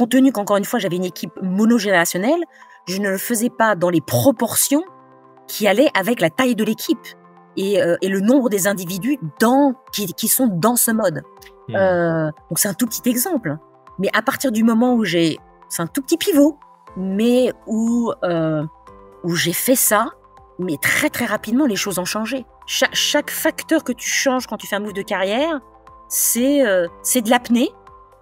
compte tenu qu'encore une fois, j'avais une équipe monogénérationnelle, je ne le faisais pas dans les proportions qui allaient avec la taille de l'équipe et, euh, le nombre des individus dans, qui, sont dans ce mode. Hmm. Euh, donc c'est un tout petit exemple. Mais à partir du moment où j'ai... C'est un tout petit pivot, mais où, euh, où j'ai fait ça, mais très très rapidement, les choses ont changé. chaque facteur que tu changes quand tu fais un move de carrière, c'est de l'apnée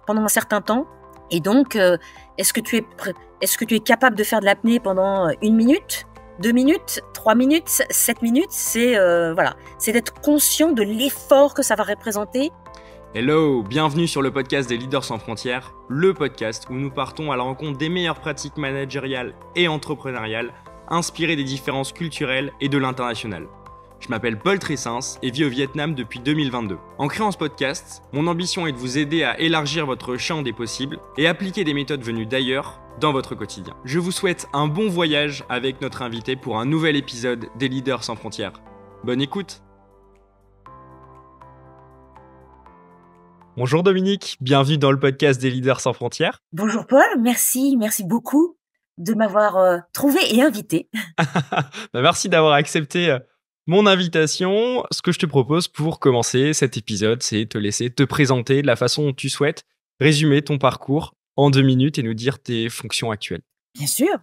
pendant un certain temps, et donc, euh, est-ce que, tu es capable de faire de l'apnée pendant euh, une minute, deux minutes, trois minutes, sept minutes C'est euh, voilà, c'est d'être conscient de l'effort que ça va représenter. Hello, bienvenue sur le podcast des Leaders sans frontières, le podcast où nous partons à la rencontre des meilleures pratiques managériales et entrepreneuriales inspirées des différences culturelles et de l'international. Je m'appelle Paul Tressens et vis au Vietnam depuis 2022. En créant ce podcast, mon ambition est de vous aider à élargir votre champ des possibles et appliquer des méthodes venues d'ailleurs dans votre quotidien. Je vous souhaite un bon voyage avec notre invité pour un nouvel épisode des Leaders sans frontières. Bonne écoute Bonjour Dominique, bienvenue dans le podcast des Leaders sans frontières. Bonjour Paul, merci, merci beaucoup de m'avoir euh, trouvé et invité. Bah, merci d'avoir accepté euh, mon invitation. Ce que je te propose pour commencer cet épisode, c'est te laisser te présenter de la façon dont tu souhaites, résumer ton parcours en deux minutes et nous dire tes fonctions actuelles. Bien sûr.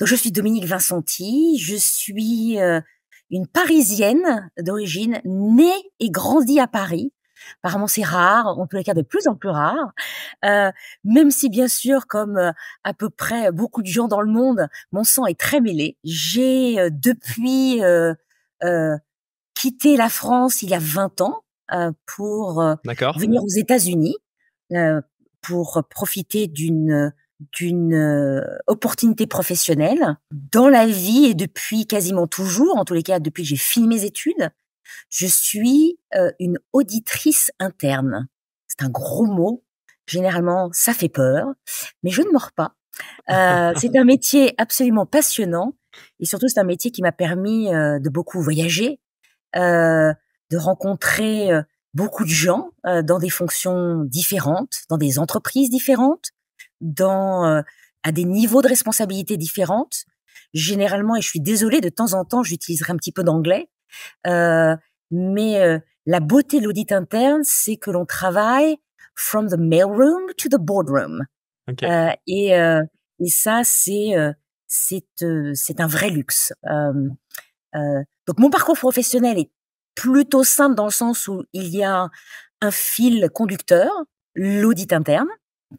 Donc, je suis Dominique Vincenti. Je suis euh, une Parisienne d'origine, née et grandie à Paris. Apparemment, c'est rare. On peut le dire de plus en plus rare. Euh, même si, bien sûr, comme euh, à peu près beaucoup de gens dans le monde, mon sang est très mêlé. J'ai depuis euh, quitter la France il y a 20 ans euh, pour euh, venir aux États-Unis pour profiter d'une d'une opportunité professionnelle dans la vie et depuis quasiment toujours, en tous les cas depuis que j'ai fini mes études, je suis une auditrice interne. C'est un gros mot. Généralement, ça fait peur, mais je ne mords pas. c'est un métier absolument passionnant et surtout, c'est un métier qui m'a permis euh, de beaucoup voyager, euh, de rencontrer euh, beaucoup de gens dans des fonctions différentes, dans des entreprises différentes, dans à des niveaux de responsabilité différentes. Généralement, et je suis désolée, de temps en temps, j'utiliserai un petit peu d'anglais, euh, mais la beauté de l'audit interne, c'est que l'on travaille from the mailroom to the boardroom. Okay. et, et ça, c'est euh, c'est un vrai luxe. donc mon parcours professionnel est plutôt simple dans le sens où il y a un fil conducteur, l'audit interne.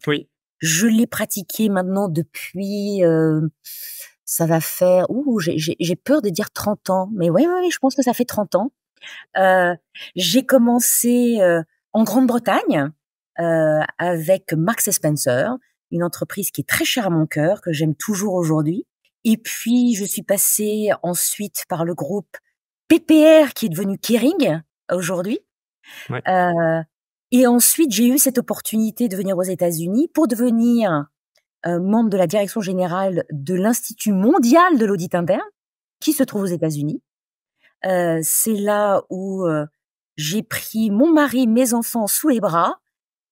Oui. Je l'ai pratiqué maintenant depuis ça va faire ouh j'ai peur de dire 30 ans mais oui je pense que ça fait 30 ans j'ai commencé en Grande-Bretagne avec Max Spencer une entreprise qui est très chère à mon cœur, que j'aime toujours aujourd'hui. Et puis, je suis passée ensuite par le groupe PPR, qui est devenu Kering aujourd'hui. Euh, et ensuite, j'ai eu cette opportunité de venir aux États-Unis pour devenir euh, membre de la direction générale de l'Institut mondial de l'audit interne, qui se trouve aux États-Unis. Euh, c'est là où j'ai pris mon mari, mes enfants sous les bras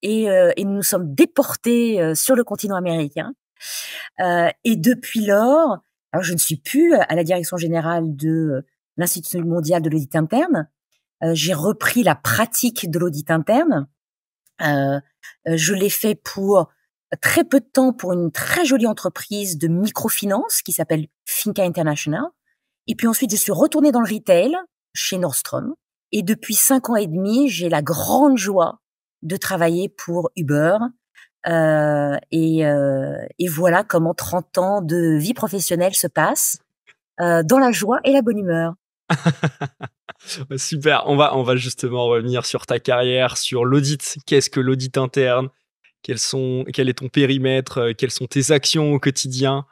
et, euh, et nous nous sommes déportés euh, sur le continent américain. Euh, et depuis lors, alors je ne suis plus à la direction générale de l'Institut mondial de l'audit interne. J'ai repris la pratique de l'audit interne. je l'ai fait pour très peu de temps pour une très jolie entreprise de microfinance qui s'appelle Finca International. Et puis ensuite, je suis retournée dans le retail chez Nordstrom. Et depuis cinq ans et demi, j'ai la grande joie de travailler pour Uber. Euh, euh, et, voilà comment 30 ans de vie professionnelle se passent euh, dans la joie et la bonne humeur. Bah, super, on va, on va justement revenir sur ta carrière, sur l'audit. Qu'est-ce que l'audit interne Quels sont, Quel est ton périmètre Quelles sont tes actions au quotidien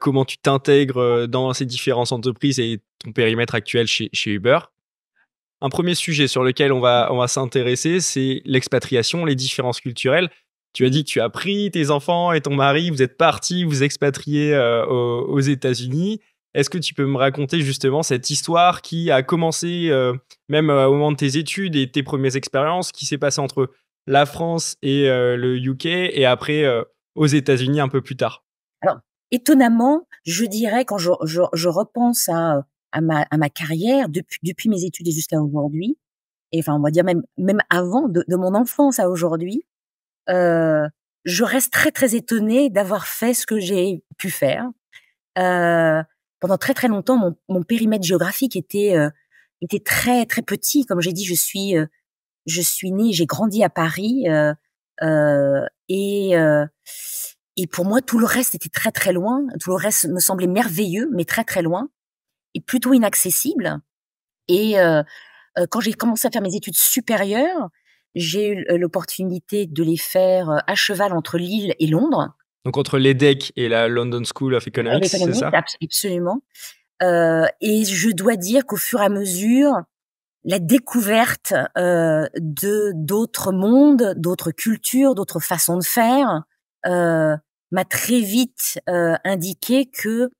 Comment tu t'intègres dans ces différentes entreprises et ton périmètre actuel chez Uber un premier sujet sur lequel on va, s'intéresser, c'est l'expatriation, les différences culturelles. Tu as dit que tu as pris tes enfants et ton mari, vous êtes partis, vous expatriez euh, aux, États-Unis. Est-ce que tu peux me raconter justement cette histoire qui a commencé euh, même euh, au moment de tes études et tes premières expériences, qui s'est passée entre la France et le UK et après aux États-Unis un peu plus tard Alors, étonnamment, je dirais quand je repense à à ma, à ma carrière depuis, depuis mes études et jusqu'à aujourd'hui. Et enfin, on va dire même, même avant, de, de mon enfance à aujourd'hui, euh, je reste très, très étonnée d'avoir fait ce que j'ai pu faire. Euh, pendant très, très longtemps, mon, mon périmètre géographique était, euh, était très, très petit. Comme j'ai dit, je suis, euh, je suis née, j'ai grandi à Paris. Euh, et, et pour moi, tout le reste était très, très loin. Tout le reste me semblait merveilleux, mais très, très loin et plutôt inaccessible. Et euh, euh, quand j'ai commencé à faire mes études supérieures, j'ai eu euh, l'opportunité de les faire à cheval entre Lille et Londres. Donc entre l'EDEC et la London School of Economics, c'est ça Absolument. Euh, et je dois dire qu'au fur et à mesure, la découverte euh, de d'autres mondes, d'autres cultures, d'autres façons de faire, euh, m'a très vite indiqué que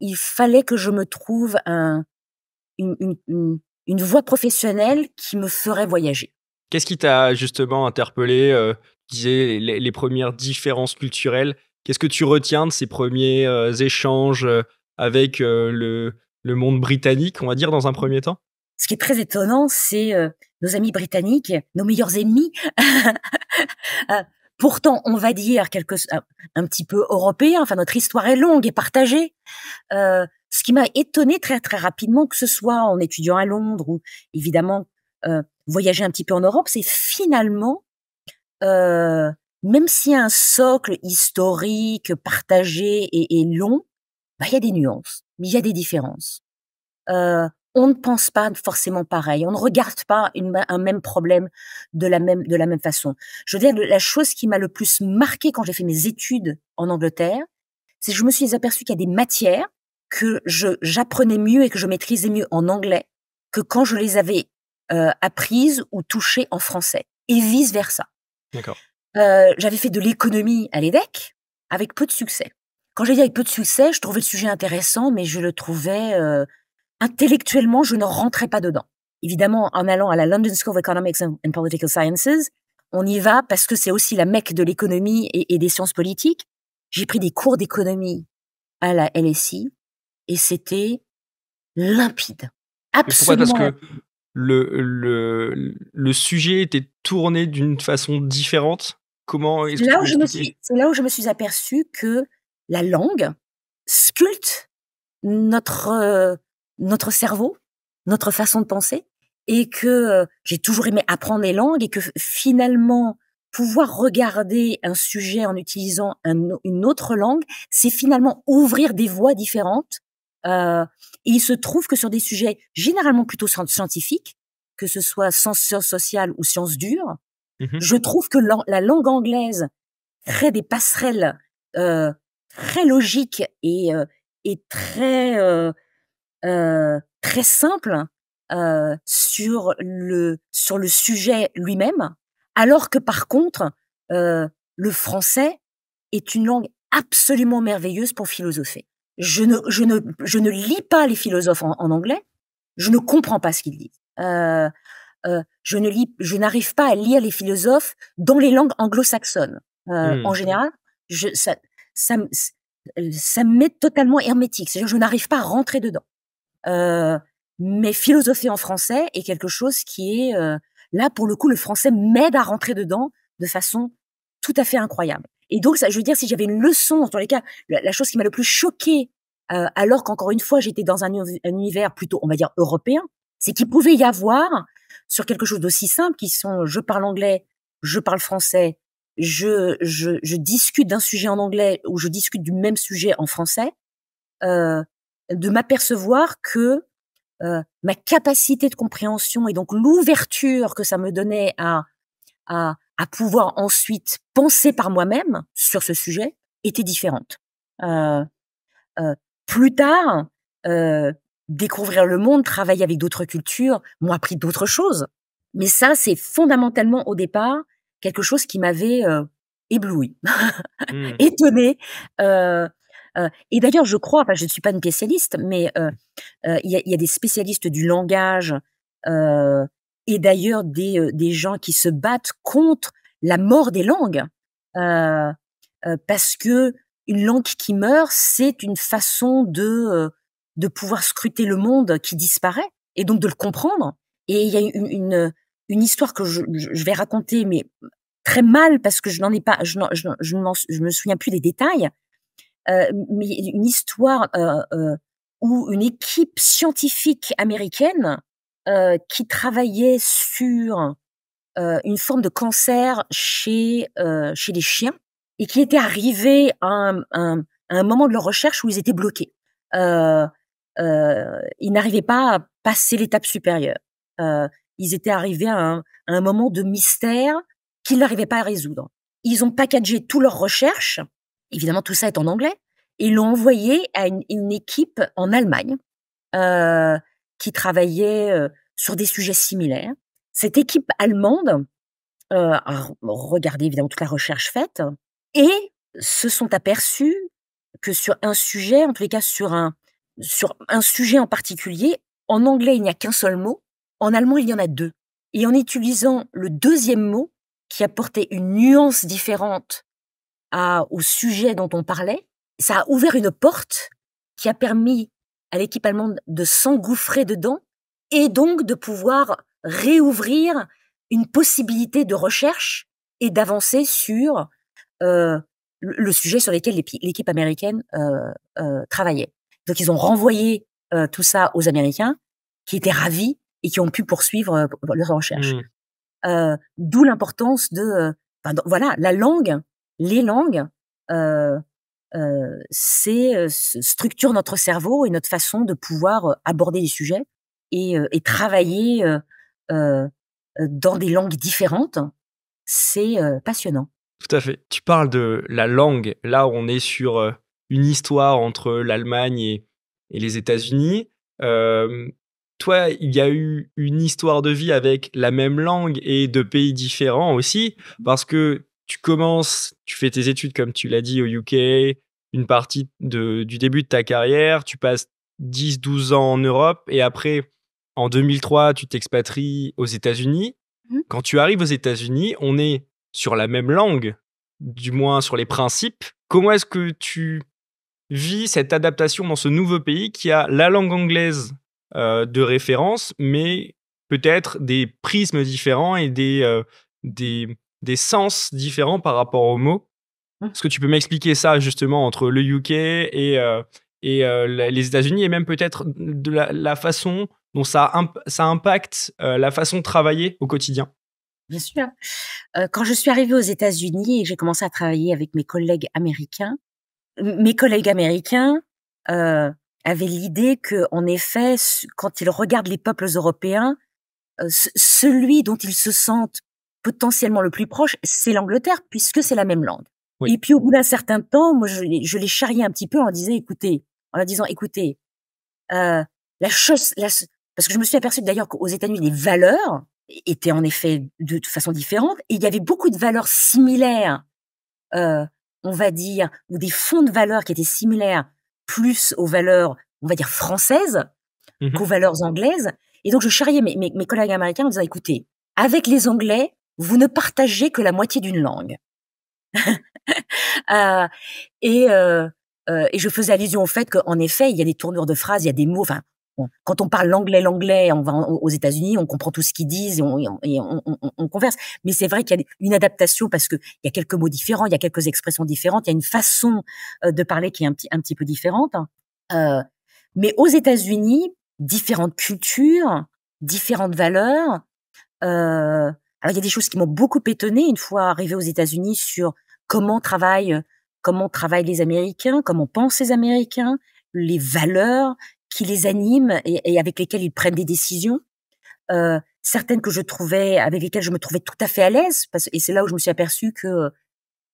il fallait que je me trouve un, une, une, voie professionnelle qui me ferait voyager. Qu'est-ce qui t'a justement interpellé euh, disais les, premières différences culturelles. Qu'est-ce que tu retiens de ces premiers euh, échanges euh, avec le, le monde britannique, on va dire, dans un premier temps ce qui est très étonnant, c'est nos amis britanniques, nos meilleurs ennemis, pourtant, on va dire quelque un, un petit peu européen. Enfin, notre histoire est longue et partagée. Euh, ce qui m'a étonné très très rapidement, que ce soit en étudiant à Londres ou évidemment euh, voyager un petit peu en Europe, c'est finalement, euh, même s'il y a un socle historique partagé et, long, bah, il y a des nuances, mais il y a des différences. Euh, on ne pense pas forcément pareil, on ne regarde pas un même problème de la même de la même façon. Je veux dire la chose qui m'a le plus marqué quand j'ai fait mes études en Angleterre, c'est que je me suis aperçue qu'il y a des matières que je j'apprenais mieux et que je maîtrisais mieux en anglais que quand je les avais euh, apprises ou touchées en français et vice versa. D'accord. Euh, j'avais fait de l'économie à l'EDEC avec peu de succès. Quand j'ai dit avec peu de succès, je trouvais le sujet intéressant, mais je le trouvais euh, intellectuellement, je ne rentrais pas dedans. Évidemment, en allant à la London School of Economics and, Political Sciences, on y va parce que c'est aussi la mecque de l'économie et, des sciences politiques. J'ai pris des cours d'économie à la LSI et c'était limpide. Absolument. Pourquoi Parce que le, le, sujet était tourné d'une façon différente. Comment C'est là où je me suis aperçu que la langue sculpte notre euh, notre cerveau, notre façon de penser, et que euh, j'ai toujours aimé apprendre les langues, et que finalement, pouvoir regarder un sujet en utilisant une autre langue, c'est finalement ouvrir des voies différentes. Euh, il se trouve que sur des sujets généralement plutôt scientifiques, que ce soit sciences sociales ou sciences dures, mmh je trouve que la, langue anglaise crée des passerelles euh, très logiques et, euh, et très euh, euh, très simple euh, sur le sur le sujet lui-même, alors que par contre euh, le français est une langue absolument merveilleuse pour philosopher. Je ne, je ne, je ne lis pas les philosophes en, anglais. Je ne comprends pas ce qu'ils disent. Euh, euh, je ne lis, je n'arrive pas à lire les philosophes dans les langues anglo-saxonnes. Euh, hmm. En général, je, ça, ça, ça, ça me met totalement hermétique. C'est-à-dire, je n'arrive pas à rentrer dedans. Euh, mais philosopher en français est quelque chose qui est euh, là pour le coup le français m'aide à rentrer dedans de façon tout à fait incroyable. Et donc, ça, je veux dire, si j'avais une leçon, dans les cas, la, chose qui m'a le plus choqué euh, alors qu'encore une fois, j'étais dans un, un, univers plutôt, on va dire, européen, c'est qu'il pouvait y avoir, sur quelque chose d'aussi simple, qui sont, je parle anglais, je parle français, je, je, je discute d'un sujet en anglais ou je discute du même sujet en français, euh, de m'apercevoir que euh, ma capacité de compréhension et donc l'ouverture que ça me donnait à, à, pouvoir ensuite penser par moi-même sur ce sujet était différente. Euh, euh, plus tard, découvrir le monde, travailler avec d'autres cultures, m'ont appris d'autres choses. Mais ça, c'est fondamentalement au départ quelque chose qui m'avait ébloui, mmh. étonné, euh, euh, et d'ailleurs, je crois, enfin, je ne suis pas une spécialiste, mais euh, euh, il y, a des spécialistes du langage et d'ailleurs des, des gens qui se battent contre la mort des langues parce que une langue qui meurt, c'est une façon de de pouvoir scruter le monde qui disparaît et donc de le comprendre. Et il y a une, une, histoire que je, vais raconter, mais très mal parce que je n'en ai pas, je, je, je me souviens plus des détails, euh, mais une histoire euh, euh, où une équipe scientifique américaine qui travaillait sur une forme de cancer chez chez les chiens et qui était arrivée à un, moment de leur recherche où ils étaient bloqués. ils n'arrivaient pas à passer l'étape supérieure. ils étaient arrivés à un, moment de mystère qu'ils n'arrivaient pas à résoudre. Ils ont packagé toutes leurs recherche Évidemment, tout ça est en anglais. Et ils l'ont envoyé à une, équipe en Allemagne euh, qui travaillait euh, sur des sujets similaires. Cette équipe allemande euh, a regardé évidemment toute la recherche faite et se sont aperçus que sur un sujet, en tous cas sur sur un sujet en particulier, en anglais il n'y a qu'un seul mot, en allemand il y en a deux. Et en utilisant le deuxième mot, qui apportait une nuance différente à, au sujet dont on parlait, ça a ouvert une porte qui a permis à l'équipe allemande de s'engouffrer dedans et donc de pouvoir réouvrir une possibilité de recherche et d'avancer sur euh, le sujet sur lequel l'équipe américaine euh, euh, travaillait. Donc ils ont renvoyé euh, tout ça aux Américains qui étaient ravis et qui ont pu poursuivre euh, leurs recherches. Mmh. Euh, d'où l'importance de... Ben, voilà, la langue les langues euh, euh, c'est euh, structure notre cerveau et notre façon de pouvoir aborder les sujets et, travailler dans des langues différentes. C'est passionnant. Tout à fait. Tu parles de la langue. Là, on est sur une histoire entre l'Allemagne et, les États-Unis. toi, il y a eu une histoire de vie avec la même langue et de pays différents aussi, parce que tu commences, tu fais tes études comme tu l'as dit au UK, une partie de, du début de ta carrière, tu passes 10-12 ans en Europe et après, en 2003, tu t'expatries aux États-Unis. Mmh. Quand tu arrives aux États-Unis, on est sur la même langue, du moins sur les principes. Comment est-ce que tu vis cette adaptation dans ce nouveau pays qui a la langue anglaise euh, de référence, mais peut-être des prismes différents et des, euh, des, des sens différents par rapport aux mots. Mmh. Est-ce que tu peux m'expliquer ça justement entre le UK et, euh, et euh, les États-Unis et même peut-être de la, façon dont ça, ça impacte euh, la façon de travailler au quotidien Bien sûr. quand je suis arrivée aux États-Unis et j'ai commencé à travailler avec mes collègues américains, mes collègues américains avaient l'idée que, en effet, quand ils regardent les peuples européens, celui dont ils se sentent potentiellement le plus proche, c'est l'Angleterre, puisque c'est la même langue. Et puis au bout d'un certain temps, moi, je, je les charriais un petit peu en disant, écoutez, en disant, écoutez, euh, la chose, la, parce que je me suis aperçue d'ailleurs qu'aux États-Unis, les valeurs étaient en effet de, toute façon différente, et il y avait beaucoup de valeurs similaires, euh, on va dire, ou des fonds de valeurs qui étaient similaires plus aux valeurs, on va dire, françaises mmh qu'aux valeurs anglaises. Et donc je charriais mes, mes collègues américains en disant, écoutez, avec les Anglais, vous ne partagez que la moitié d'une langue. Euh, et, euh, euh, et je faisais allusion au fait qu'en effet, il y a des tournures de phrases, il y a des mots. Enfin, quand on parle l'anglais, l'anglais, on va aux États-Unis, on comprend tout ce qu'ils disent et on, on, on, converse. Mais c'est vrai qu'il y a une adaptation parce qu'il y a quelques mots différents, il y a quelques expressions différentes, il y a une façon euh, de parler qui est un petit, un petit peu différente. mais aux États-Unis, différentes cultures, différentes valeurs. Alors il y a des choses qui m'ont beaucoup étonnée une fois arrivée aux États-Unis sur comment travaillent comment travaillent les Américains, comment pensent les Américains, les valeurs qui les animent et, avec lesquelles ils prennent des décisions. Euh, certaines que je trouvais, avec lesquelles je me trouvais tout à fait à l'aise, parce, et c'est là où je me suis aperçue que,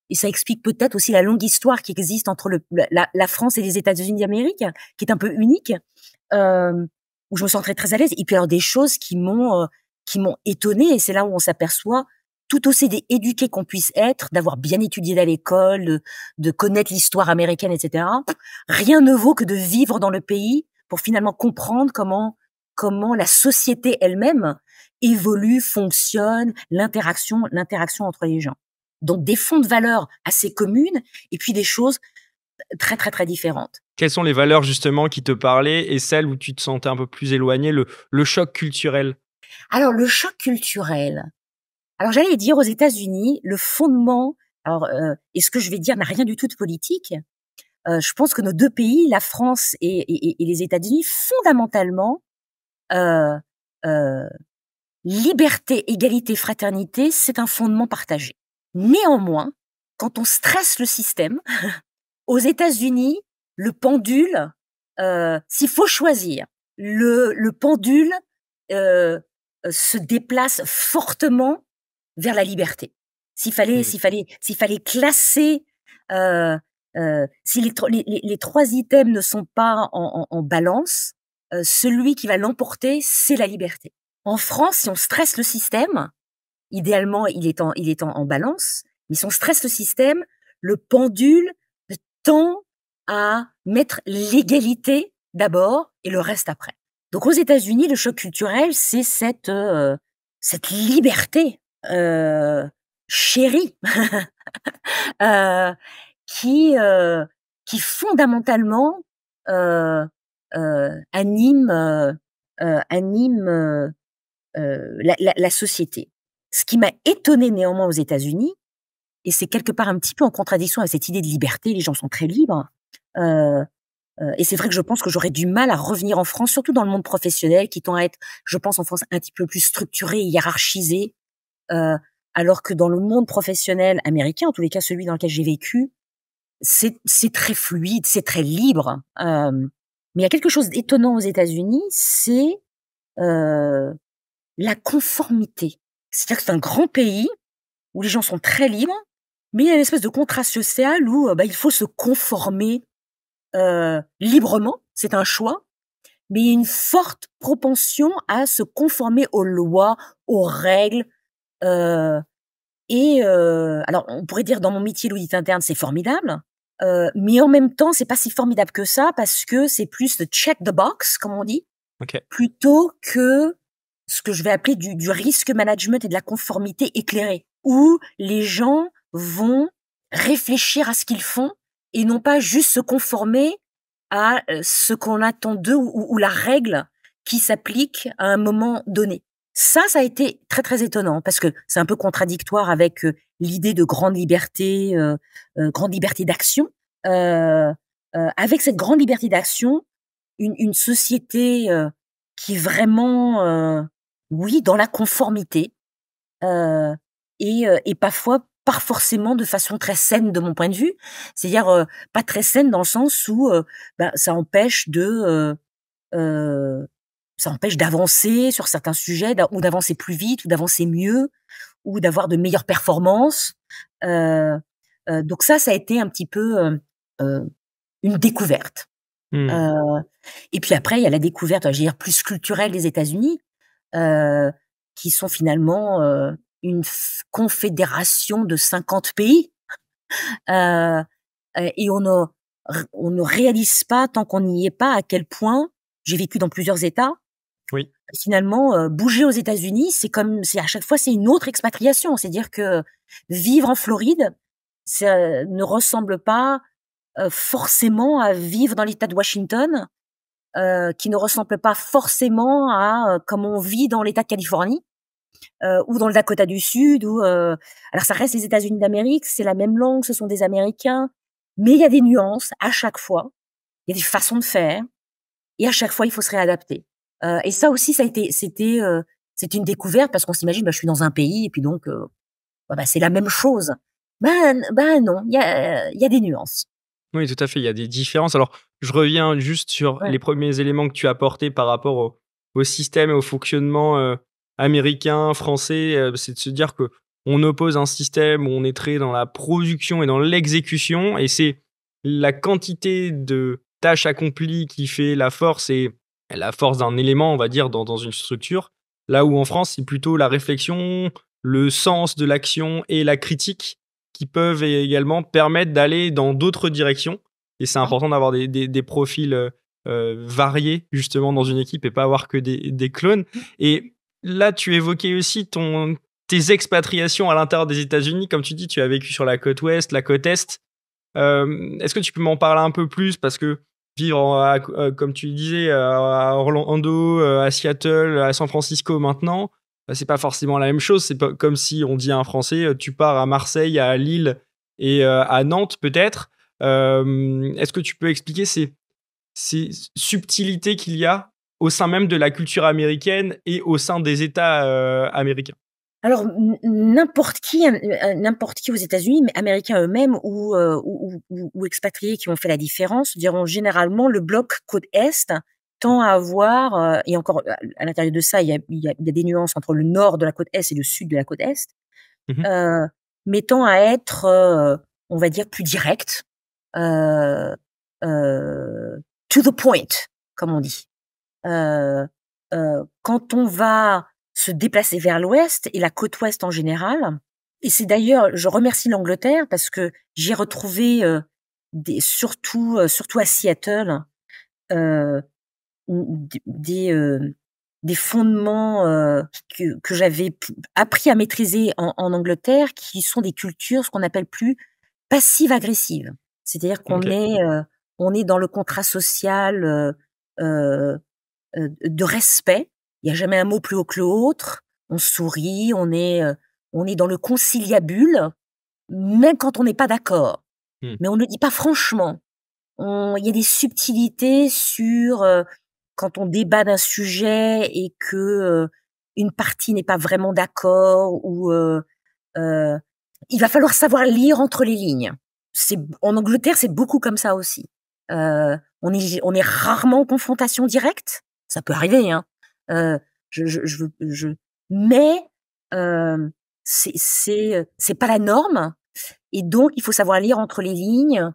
et ça explique peut-être aussi la longue histoire qui existe entre le, la, France et les États-Unis d'Amérique, qui est un peu unique, euh, où je me sentais très à l'aise. Et puis alors des choses qui m'ont, euh, qui m'ont étonné et c'est là où on s'aperçoit tout aussi éduqués qu'on puisse être, d'avoir bien étudié à l'école, de, connaître l'histoire américaine, etc. Rien ne vaut que de vivre dans le pays pour finalement comprendre comment comment la société elle-même évolue, fonctionne, l'interaction l'interaction entre les gens. Donc des fonds de valeurs assez communes et puis des choses très très très différentes. Quelles sont les valeurs justement qui te parlaient et celles où tu te sentais un peu plus éloigné, le choc culturel alors, le choc culturel. Alors, j'allais dire aux États-Unis, le fondement, alors, euh, et ce que je vais dire n'a rien du tout de politique. Euh, je pense que nos deux pays, la France et, et, les États-Unis, fondamentalement, euh, euh, liberté, égalité, fraternité, c'est un fondement partagé. Néanmoins, quand on stresse le système, aux États-Unis, le pendule, s'il faut choisir, le, le pendule euh, se déplace fortement vers la liberté. S'il fallait, s'il fallait, s'il fallait classer, euh, euh, si les, trois items ne sont pas en, balance, celui qui va l'emporter, c'est la liberté. En France, si on stresse le système, idéalement, il est en, il est en balance, mais si on stresse le système, le pendule tend à mettre l'égalité d'abord et le reste après. Donc aux États-Unis, le choc culturel, c'est cette, euh, cette liberté euh, chérie euh, qui, qui fondamentalement anime, anime la, société. Ce qui m'a étonné néanmoins aux États-Unis, et c'est quelque part un petit peu en contradiction à cette idée de liberté, les gens sont très libres, euh, euh, et c'est vrai que je pense que j'aurais du mal à revenir en France, surtout dans le monde professionnel, qui tend à être, je pense, en France un petit peu plus structuré, hiérarchisé, euh, alors que dans le monde professionnel américain, en tous les cas celui dans lequel j'ai vécu, c'est très fluide, c'est très libre. Euh, mais il y a quelque chose d'étonnant aux États-Unis, c'est la conformité. C'est-à-dire que c'est un grand pays où les gens sont très libres, mais il y a une espèce de contrat social où bah, il faut se conformer euh, librement, c'est un choix, mais il y a une forte propension à se conformer aux lois, aux règles. Euh, et euh, alors, on pourrait dire dans mon métier l'audit interne, c'est formidable, mais en même temps, c'est pas si formidable que ça parce que c'est plus le check the box, comme on dit, plutôt que ce que je vais appeler du, du risk management et de la conformité éclairée, où les gens vont réfléchir à ce qu'ils font et non pas juste se conformer à euh, ce qu'on attend d'eux ou, la règle qui s'applique à un moment donné. Ça, ça a été très très étonnant parce que c'est un peu contradictoire avec euh, l'idée de grande liberté, euh, grande liberté d'action. avec cette grande liberté d'action, une, société qui est vraiment, oui, dans la conformité et, et parfois pas forcément de façon très saine de mon point de vue, c'est-à-dire euh, pas très saine dans le sens où euh, ben, ça empêche de euh, euh, ça empêche d'avancer sur certains sujets ou d'avancer plus vite ou d'avancer mieux ou d'avoir de meilleures performances. donc ça, ça a été un petit peu une découverte. Mmh. et puis après, il y a la découverte, je dire plus culturelle des États-Unis, qui sont finalement une confédération de 50 pays euh, et on ne, réalise pas tant qu'on n'y est pas à quel point j'ai vécu dans plusieurs États. Oui. Finalement, euh, bouger aux États-Unis, c'est comme c'est à chaque fois c'est une autre expatriation. C'est-à-dire que vivre en Floride, ne ressemble pas euh, forcément à vivre dans l'État de Washington, qui ne ressemble pas forcément à comme on vit dans l'État de Californie. Euh, ou dans le Dakota du Sud, ou euh, alors ça reste les États-Unis d'Amérique, c'est la même langue, ce sont des Américains, mais il y a des nuances à chaque fois, il y a des façons de faire, et à chaque fois il faut se réadapter. Euh, et ça aussi, ça a été, c'était, c'est une découverte parce qu'on s'imagine, bah, je suis dans un pays et puis donc, bah, bah, c'est la même chose. Ben, ben non, il y a, y a des nuances. Oui, tout à fait, il y a des différences. Alors, je reviens juste sur les premiers éléments que tu as apportés par rapport au, au système et au fonctionnement américain, français, euh, c'est de se dire que on oppose un système où on est très dans la production et dans l'exécution, et c'est la quantité de tâches accomplies qui fait la force et la force d'un élément, on va dire, dans, une structure. Là où en France, c'est plutôt la réflexion, le sens de l'action et la critique qui peuvent également permettre d'aller dans d'autres directions. Et c'est mmh. important d'avoir des, profils euh, euh, variés justement dans une équipe et pas avoir que des, des clones. Mmh. Et là, tu évoquais aussi ton, tes expatriations à l'intérieur des États-Unis. Comme tu dis, tu as vécu sur la côte ouest, la côte est. Euh, est-ce que tu peux m'en parler un peu plus Parce que vivre, euh, comme tu disais, euh, à Orlando, à Seattle, à San Francisco maintenant, bah, c'est pas forcément la même chose. C'est comme si on dit à un Français, tu pars à Marseille, à Lille et à Nantes peut-être. Est-ce que tu peux expliquer ces subtilités qu'il y a au sein même de la culture américaine et au sein des États euh, américains alors n'importe qui, euh, n'importe qui aux États-Unis, mais américains eux-mêmes euh, ou, ou, expatriés qui ont fait la différence, diront généralement le bloc côte est tend à avoir et encore à l'intérieur de ça, il y, a, des nuances entre le nord de la côte est et le sud de la côte est, mhm. mais tend à être, on va dire, plus direct, to the point, comme on dit. Euh, euh, quand on va se déplacer vers l'ouest et la côte ouest en général, et c'est d'ailleurs, je remercie l'Angleterre parce que j'ai retrouvé euh, des, surtout, surtout à Seattle, des des fondements que, j'avais appris à maîtriser en, Angleterre, qui sont des cultures, ce qu'on appelle plus passive-agressive. C'est-à-dire qu'on est, on est dans le contrat social euh, de respect. Il n'y a jamais un mot plus haut que l'autre. On sourit, on est, euh, on est dans le conciliabule, même quand on n'est pas d'accord. Hmm. Mais on ne dit pas franchement. Il y a des subtilités sur euh, quand on débat d'un sujet et que une partie n'est pas vraiment d'accord ou il va falloir savoir lire entre les lignes. C'est en Angleterre, c'est beaucoup comme ça aussi. on est on est rarement en confrontation directe. Ça peut arriver, hein. Euh, je, je, je, je, mais euh, c'est c'est euh, c'est pas la norme. Et donc il faut savoir lire entre les lignes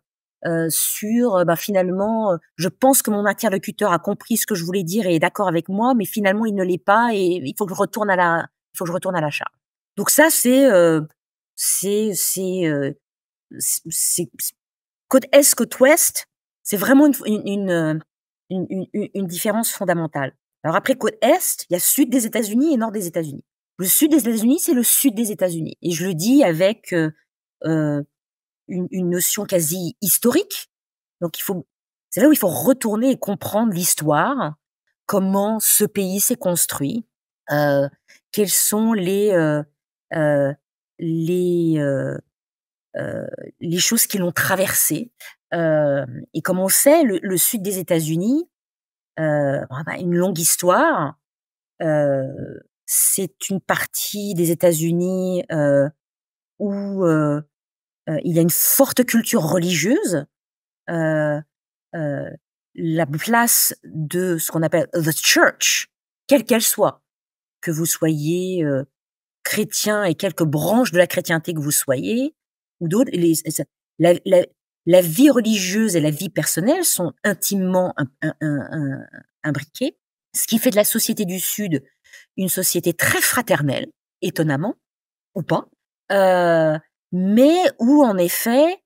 euh, sur euh, bah, finalement euh, je pense que mon interlocuteur a compris ce que je voulais dire et est d'accord avec moi, mais finalement il ne l'est pas et il faut que je retourne à la il faut que je retourne à l'achat. Donc ça c'est euh, c'est c'est c'est côte est côte ouest c'est vraiment une, une, une une, différence fondamentale. Alors après côte Est, il y a sud des États-Unis et nord des États-Unis. Le sud des États-Unis, c'est le sud des États-Unis. Et je le dis avec euh, euh, une, notion quasi historique. Donc il faut, c'est là où il faut retourner et comprendre l'histoire, comment ce pays s'est construit, euh, quels sont les euh, les les choses qui l'ont traversé, et comme on sait, le, sud des États-Unis, euh, bah, une longue histoire, euh, c'est une partie des États-Unis euh, où il y a une forte culture religieuse. la place de ce qu'on appelle the church, quelle qu'elle soit, que vous soyez chrétien et quelques branches de la chrétienté que vous soyez, ou d'autres, la, la vie religieuse et la vie personnelle sont intimement imbriquées, ce qui fait de la société du Sud une société très fraternelle, étonnamment, ou pas, euh, mais où en effet,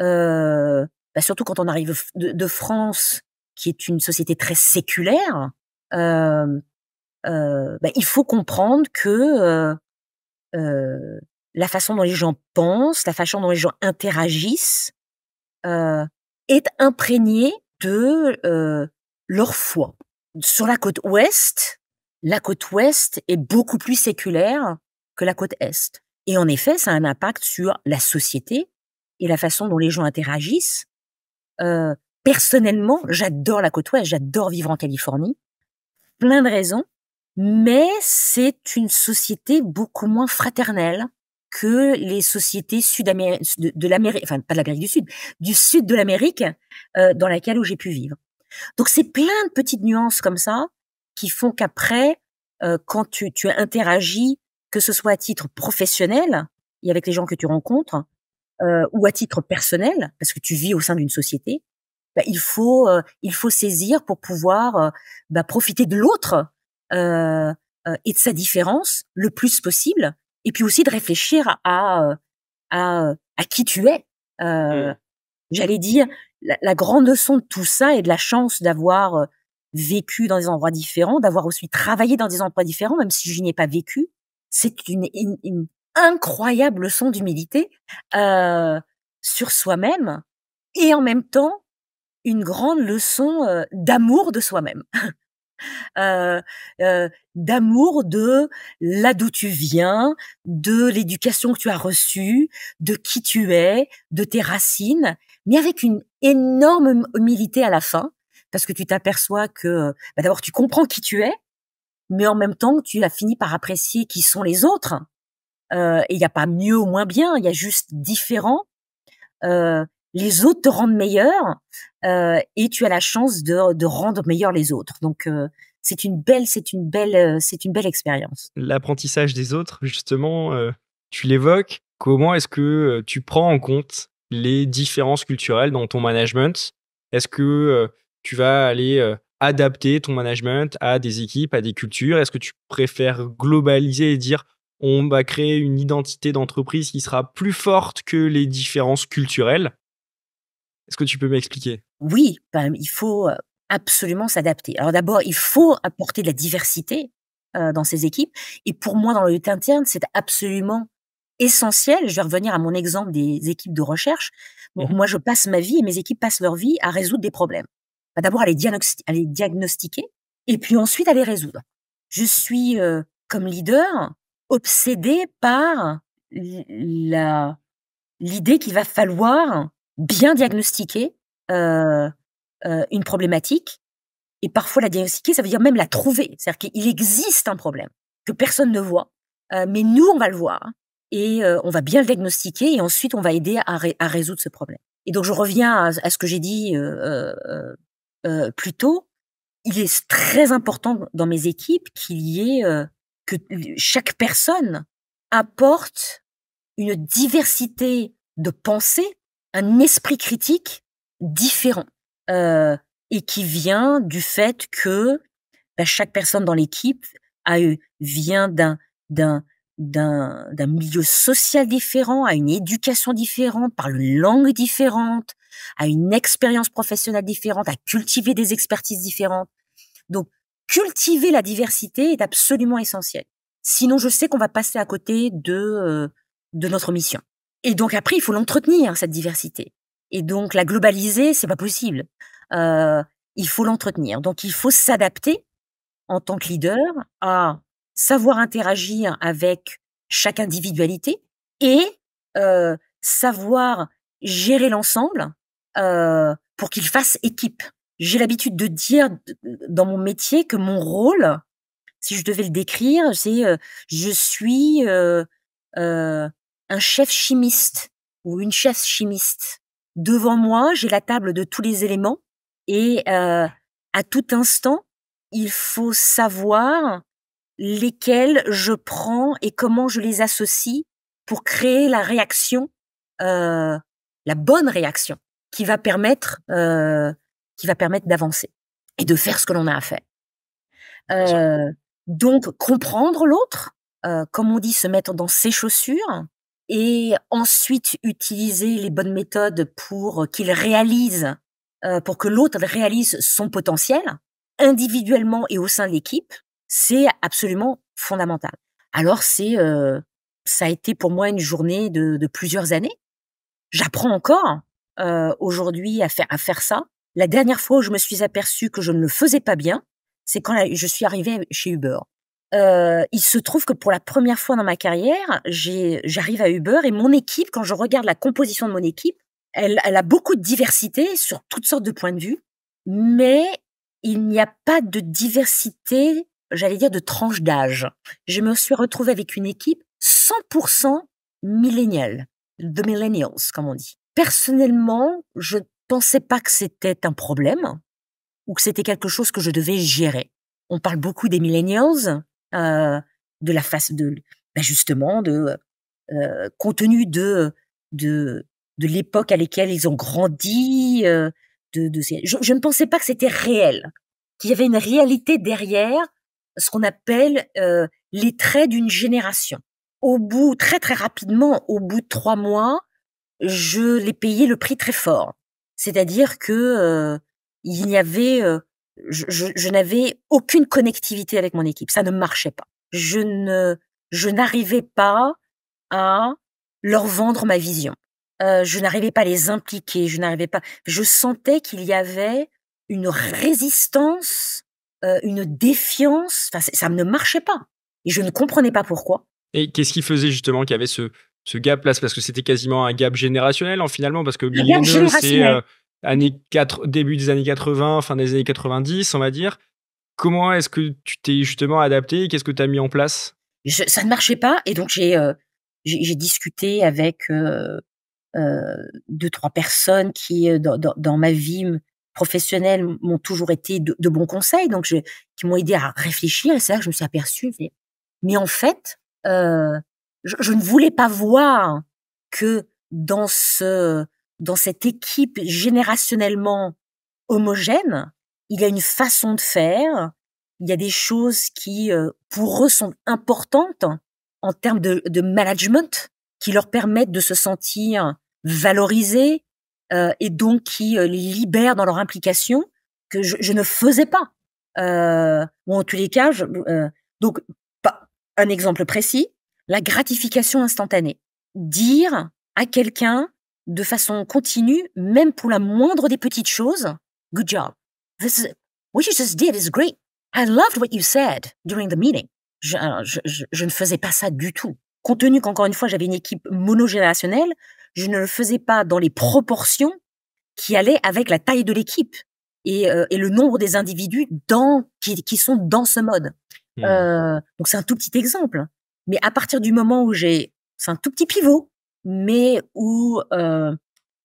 euh, bah, surtout quand on arrive de, France, qui est une société très séculaire, euh, euh bah, il faut comprendre que la façon dont les gens pensent, la façon dont les gens interagissent, euh, est imprégnée de euh, leur foi. Sur la côte ouest, la côte ouest est beaucoup plus séculaire que la côte est. Et en effet, ça a un impact sur la société et la façon dont les gens interagissent. Euh, personnellement, j'adore la côte ouest, j'adore vivre en Californie. Plein de raisons. Mais c'est une société beaucoup moins fraternelle, que les sociétés sud de, l'Amérique, enfin pas de l'Amérique du Sud, du sud de l'Amérique, euh, dans laquelle où j'ai pu vivre. Donc c'est plein de petites nuances comme ça qui font qu'après, euh, quand tu, tu interagis, que ce soit à titre professionnel et avec les gens que tu rencontres, euh, ou à titre personnel, parce que tu vis au sein d'une société, bah, il faut il faut saisir pour pouvoir bah, profiter de l'autre et de sa différence le plus possible et puis aussi de réfléchir à à, euh, à qui tu es. Euh, mmh. J'allais dire la, grande leçon de tout ça et de la chance d'avoir euh, vécu dans des endroits différents, d'avoir aussi travaillé dans des endroits différents, même si je n'y ai pas vécu, c'est une, incroyable leçon d'humilité sur soi-même et en même temps une grande leçon d'amour de soi-même. Euh, euh, d'amour de là d'où tu viens, de l'éducation que tu as reçue, de qui tu es, de tes racines, mais avec une énorme humilité à la fin, parce que tu t'aperçois que bah, d'abord tu comprends qui tu es, mais en même temps tu as fini par apprécier qui sont les autres. Euh, et il n'y a pas mieux ou moins bien, il y a juste différent. les autres te rendent meilleur. Euh, et tu as la chance de, rendre meilleurs les autres. Donc euh, euh, c'est une belle, expérience. L'apprentissage des autres, justement, tu l'évoques. Comment est-ce que tu prends en compte les différences culturelles dans ton management Est-ce que tu vas aller adapter ton management à des équipes, à des cultures Est-ce que tu préfères globaliser et dire on va créer une identité d'entreprise qui sera plus forte que les différences culturelles est-ce que tu peux m'expliquer Oui, il faut absolument s'adapter. Alors d'abord, il faut apporter de la diversité dans ces équipes. Et pour moi, dans le lutte interne, c'est absolument essentiel. Je vais revenir à mon exemple des équipes de recherche. Mmh moi, je passe ma vie et mes équipes passent leur vie à résoudre des problèmes. Bah, d'abord, à, les diagnostiquer et puis ensuite à les résoudre. Je suis, comme leader, obsédée par l'idée qu'il va falloir bien diagnostiquer euh, euh, une problématique et parfois la diagnostiquer, ça veut dire même la trouver. C'est-à-dire qu'il existe un problème que personne ne voit, euh, mais nous, on va le voir et euh, on va bien le diagnostiquer et ensuite on va aider à, résoudre ce problème. Et donc je reviens à, à ce que j'ai dit plus tôt. Il est très important dans mes équipes qu'il y ait que chaque personne apporte une diversité de pensées un esprit critique différent euh, et qui vient du fait que bah, chaque personne dans l'équipe a eu, vient d'un d'un d'un milieu social différent, à une éducation différente, parle une langue différente, à une expérience professionnelle différente, à cultiver des expertises différentes. Donc cultiver la diversité est absolument essentiel. Sinon, je sais qu'on va passer à côté de euh, de notre mission. Et donc après, il faut l'entretenir, cette diversité. Et donc la globaliser, c'est pas possible. Euh, il faut l'entretenir. Donc il faut s'adapter en tant que leader à savoir interagir avec chaque individualité et euh, savoir gérer l'ensemble euh, pour qu'il fasse équipe. J'ai l'habitude de dire dans mon métier que mon rôle, si je devais le décrire, c'est euh, je suis euh, euh, un chef chimiste ou une chef chimiste. Devant moi, j'ai la table de tous les éléments et euh, à tout instant, il faut savoir lesquels je prends et comment je les associe pour créer la réaction, euh, la bonne réaction qui va permettre, euh, qui va permettre d'avancer et de faire ce que l'on a à faire. donc comprendre l'autre, comme on dit, se mettre dans ses chaussures, et ensuite utiliser les bonnes méthodes pour euh, qu'il réalise, euh, pour que l'autre réalise son potentiel, individuellement et au sein de l'équipe, c'est absolument fondamental. Alors c'est, euh, ça a été pour moi une journée de, plusieurs années. J'apprends encore aujourd'hui à faire à faire ça. La dernière fois où je me suis aperçue que je ne le faisais pas bien, c'est quand je suis arrivée chez Uber. Euh, il se trouve que pour la première fois dans ma carrière, j'arrive à Uber et mon équipe, quand je regarde la composition de mon équipe, elle, a beaucoup de diversité sur toutes sortes de points de vue, mais il n'y a pas de diversité, j'allais dire, de tranche d'âge. Je me suis retrouvée avec une équipe 100% milléniale, de millennials, comme on dit. Personnellement, je ne pensais pas que c'était un problème ou que c'était quelque chose que je devais gérer. On parle beaucoup des millennials, euh, de la face de, bah, justement, de euh, compte tenu de de, de l'époque à laquelle ils ont grandi. Euh, de, je, ne pensais pas que c'était réel, qu'il y avait une réalité derrière ce qu'on appelle les traits d'une génération. Au bout, très très rapidement, au bout de trois mois, je l'ai payé le prix très fort. C'est-à-dire que il y avait je, n'avais aucune connectivité avec mon équipe. Ça ne marchait pas. Je ne, je n'arrivais pas à leur vendre ma vision. Euh, je n'arrivais pas à les impliquer. Je n'arrivais pas. Je sentais qu'il y avait une résistance, euh, une défiance. Enfin, ça ne marchait pas. Et je ne comprenais pas pourquoi. Et qu'est-ce qui faisait justement qu'il y avait ce, ce gap là Parce que c'était quasiment un gap générationnel, en hein, finalement, parce que années début des années 80, fin des années 90, on va dire. Comment est-ce que tu t'es justement adapté Qu'est-ce que tu as mis en place Ça ne marchait pas et donc j'ai euh, discuté avec euh, euh, deux trois personnes qui dans, dans, ma vie professionnelle m'ont toujours été de, bons conseils, donc qui m'ont aidé à réfléchir. Et c'est là que je me suis aperçue. Mais, en fait, je, ne voulais pas voir que dans ce dans cette équipe générationnellement homogène, il y a une façon de faire, il y a des choses qui, euh, pour eux, sont importantes en termes de, management, qui leur permettent de se sentir valorisés euh, et donc qui euh, les libèrent dans leur implication, que je, ne faisais pas. Euh, ou en tous les cas, donc pas un exemple précis, la gratification instantanée. Dire à quelqu'un, de façon continue, même pour la moindre des petites choses, good job. This what you just did is great. I loved what you said during the meeting. Je, je, je, ne faisais pas ça du tout. Compte tenu qu'encore une fois, j'avais une équipe monogénérationnelle, je ne le faisais pas dans les proportions qui allaient avec la taille de l'équipe et, euh, et, le nombre des individus dans, qui, qui sont dans ce mode. Hmm. Euh, donc c'est un tout petit exemple. Mais à partir du moment où j'ai... C'est un tout petit pivot mais où, euh,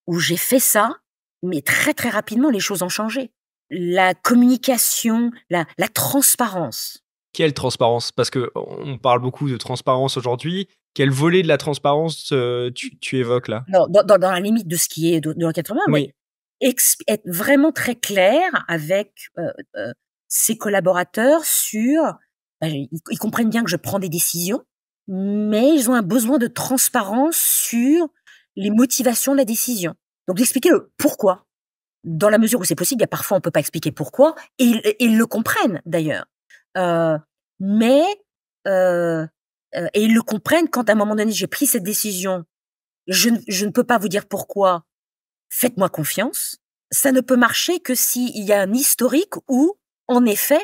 où j'ai fait ça, mais très très rapidement, les choses ont changé. La communication, la, la transparence. Quelle transparence Parce que on parle beaucoup de transparence aujourd'hui. Quel volet de la transparence euh, tu, tu, évoques là non, dans, dans, la limite de ce qui est de, l'enquête l'encadrement, oui. être vraiment très clair avec euh, euh ses collaborateurs sur... Ben, ils comprennent bien que je prends des décisions, mais ils ont un besoin de transparence sur les motivations de la décision. Donc d'expliquer le pourquoi. Dans la mesure où c'est possible, il y a parfois on peut pas expliquer pourquoi, et ils, le comprennent d'ailleurs. Euh, mais euh, euh, et ils le comprennent quand à un moment donné j'ai pris cette décision. Je, je ne peux pas vous dire pourquoi. Faites-moi confiance. Ça ne peut marcher que s'il y a un historique où, en effet,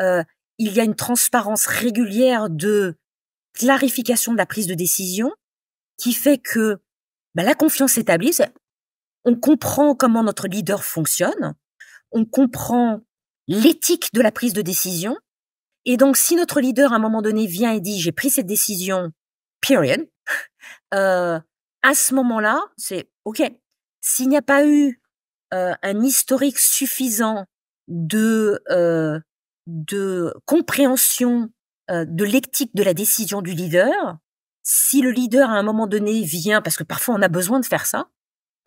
euh, il y a une transparence régulière de clarification de la prise de décision qui fait que bah, la confiance s'établit, on comprend comment notre leader fonctionne, on comprend l'éthique de la prise de décision, et donc si notre leader à un moment donné vient et dit j'ai pris cette décision, period, euh, à ce moment-là, c'est OK. S'il n'y a pas eu euh, un historique suffisant de, euh, de compréhension euh, de l'éthique de la décision du leader. Si le leader à un moment donné vient, parce que parfois on a besoin de faire ça,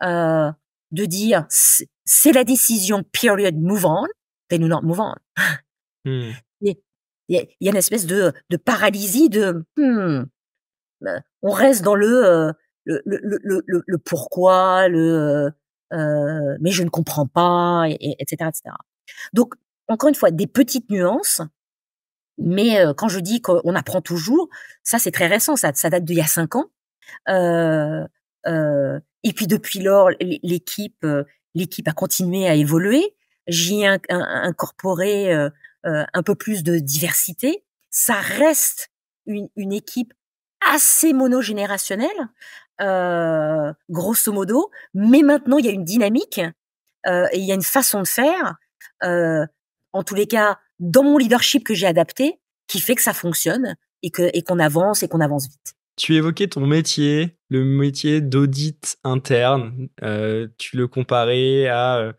euh, de dire c'est la décision, period, move on, then nous move on. Hmm. Il y, a une espèce de, paralysie de hmm, ben, on reste dans euh, le, le, le, le, pourquoi, le mais je ne comprends pas, et, etc., etc. Donc, encore une fois, des petites nuances mais euh, quand je dis qu'on apprend toujours, ça c'est très récent, ça, ça date d'il y a cinq ans. Euh, euh, et puis depuis lors, l'équipe l'équipe a continué à évoluer. J'y ai incorporé un peu plus de diversité. Ça reste une, équipe assez monogénérationnelle, euh, grosso modo. Mais maintenant, il y a une dynamique et il y a une façon de faire. en tous les cas, dans mon leadership que j'ai adapté qui fait que ça fonctionne et que qu'on avance et qu'on avance vite. Tu évoquais ton métier, le métier d'audit interne. Euh, tu le comparais à, euh,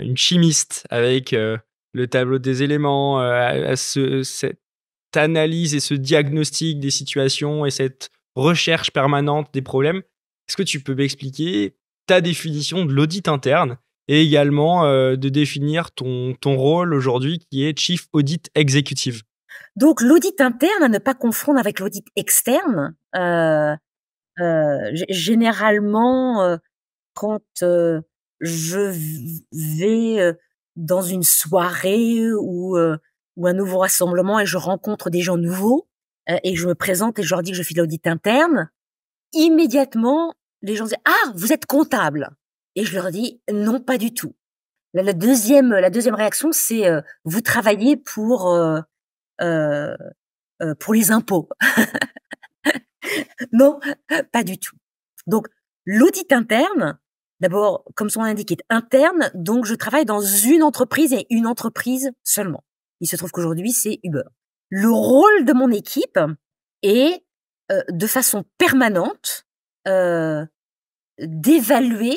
une chimiste avec euh, le tableau des éléments, à, cette analyse et ce diagnostic des situations et cette recherche permanente des problèmes. Est-ce que tu peux m'expliquer ta définition de l'audit interne et également euh, de définir ton, ton rôle aujourd'hui qui est Chief Audit Executive. Donc l'audit interne à ne pas confondre avec l'audit externe. Euh, euh, généralement, quand je vais dans une soirée ou, ou un nouveau rassemblement et je rencontre des gens nouveaux et je me présente et je leur dis que je fais l'audit interne, immédiatement, les gens disent ah vous êtes comptable et je leur dis non, pas du tout. La, deuxième, la deuxième réaction, c'est euh, vous travaillez pour euh, euh, euh pour les impôts. non, pas du tout. Donc l'audit interne, d'abord, comme son indique, est interne. Donc je travaille dans une entreprise et une entreprise seulement. Il se trouve qu'aujourd'hui c'est Uber. Le rôle de mon équipe est de façon permanente d'évaluer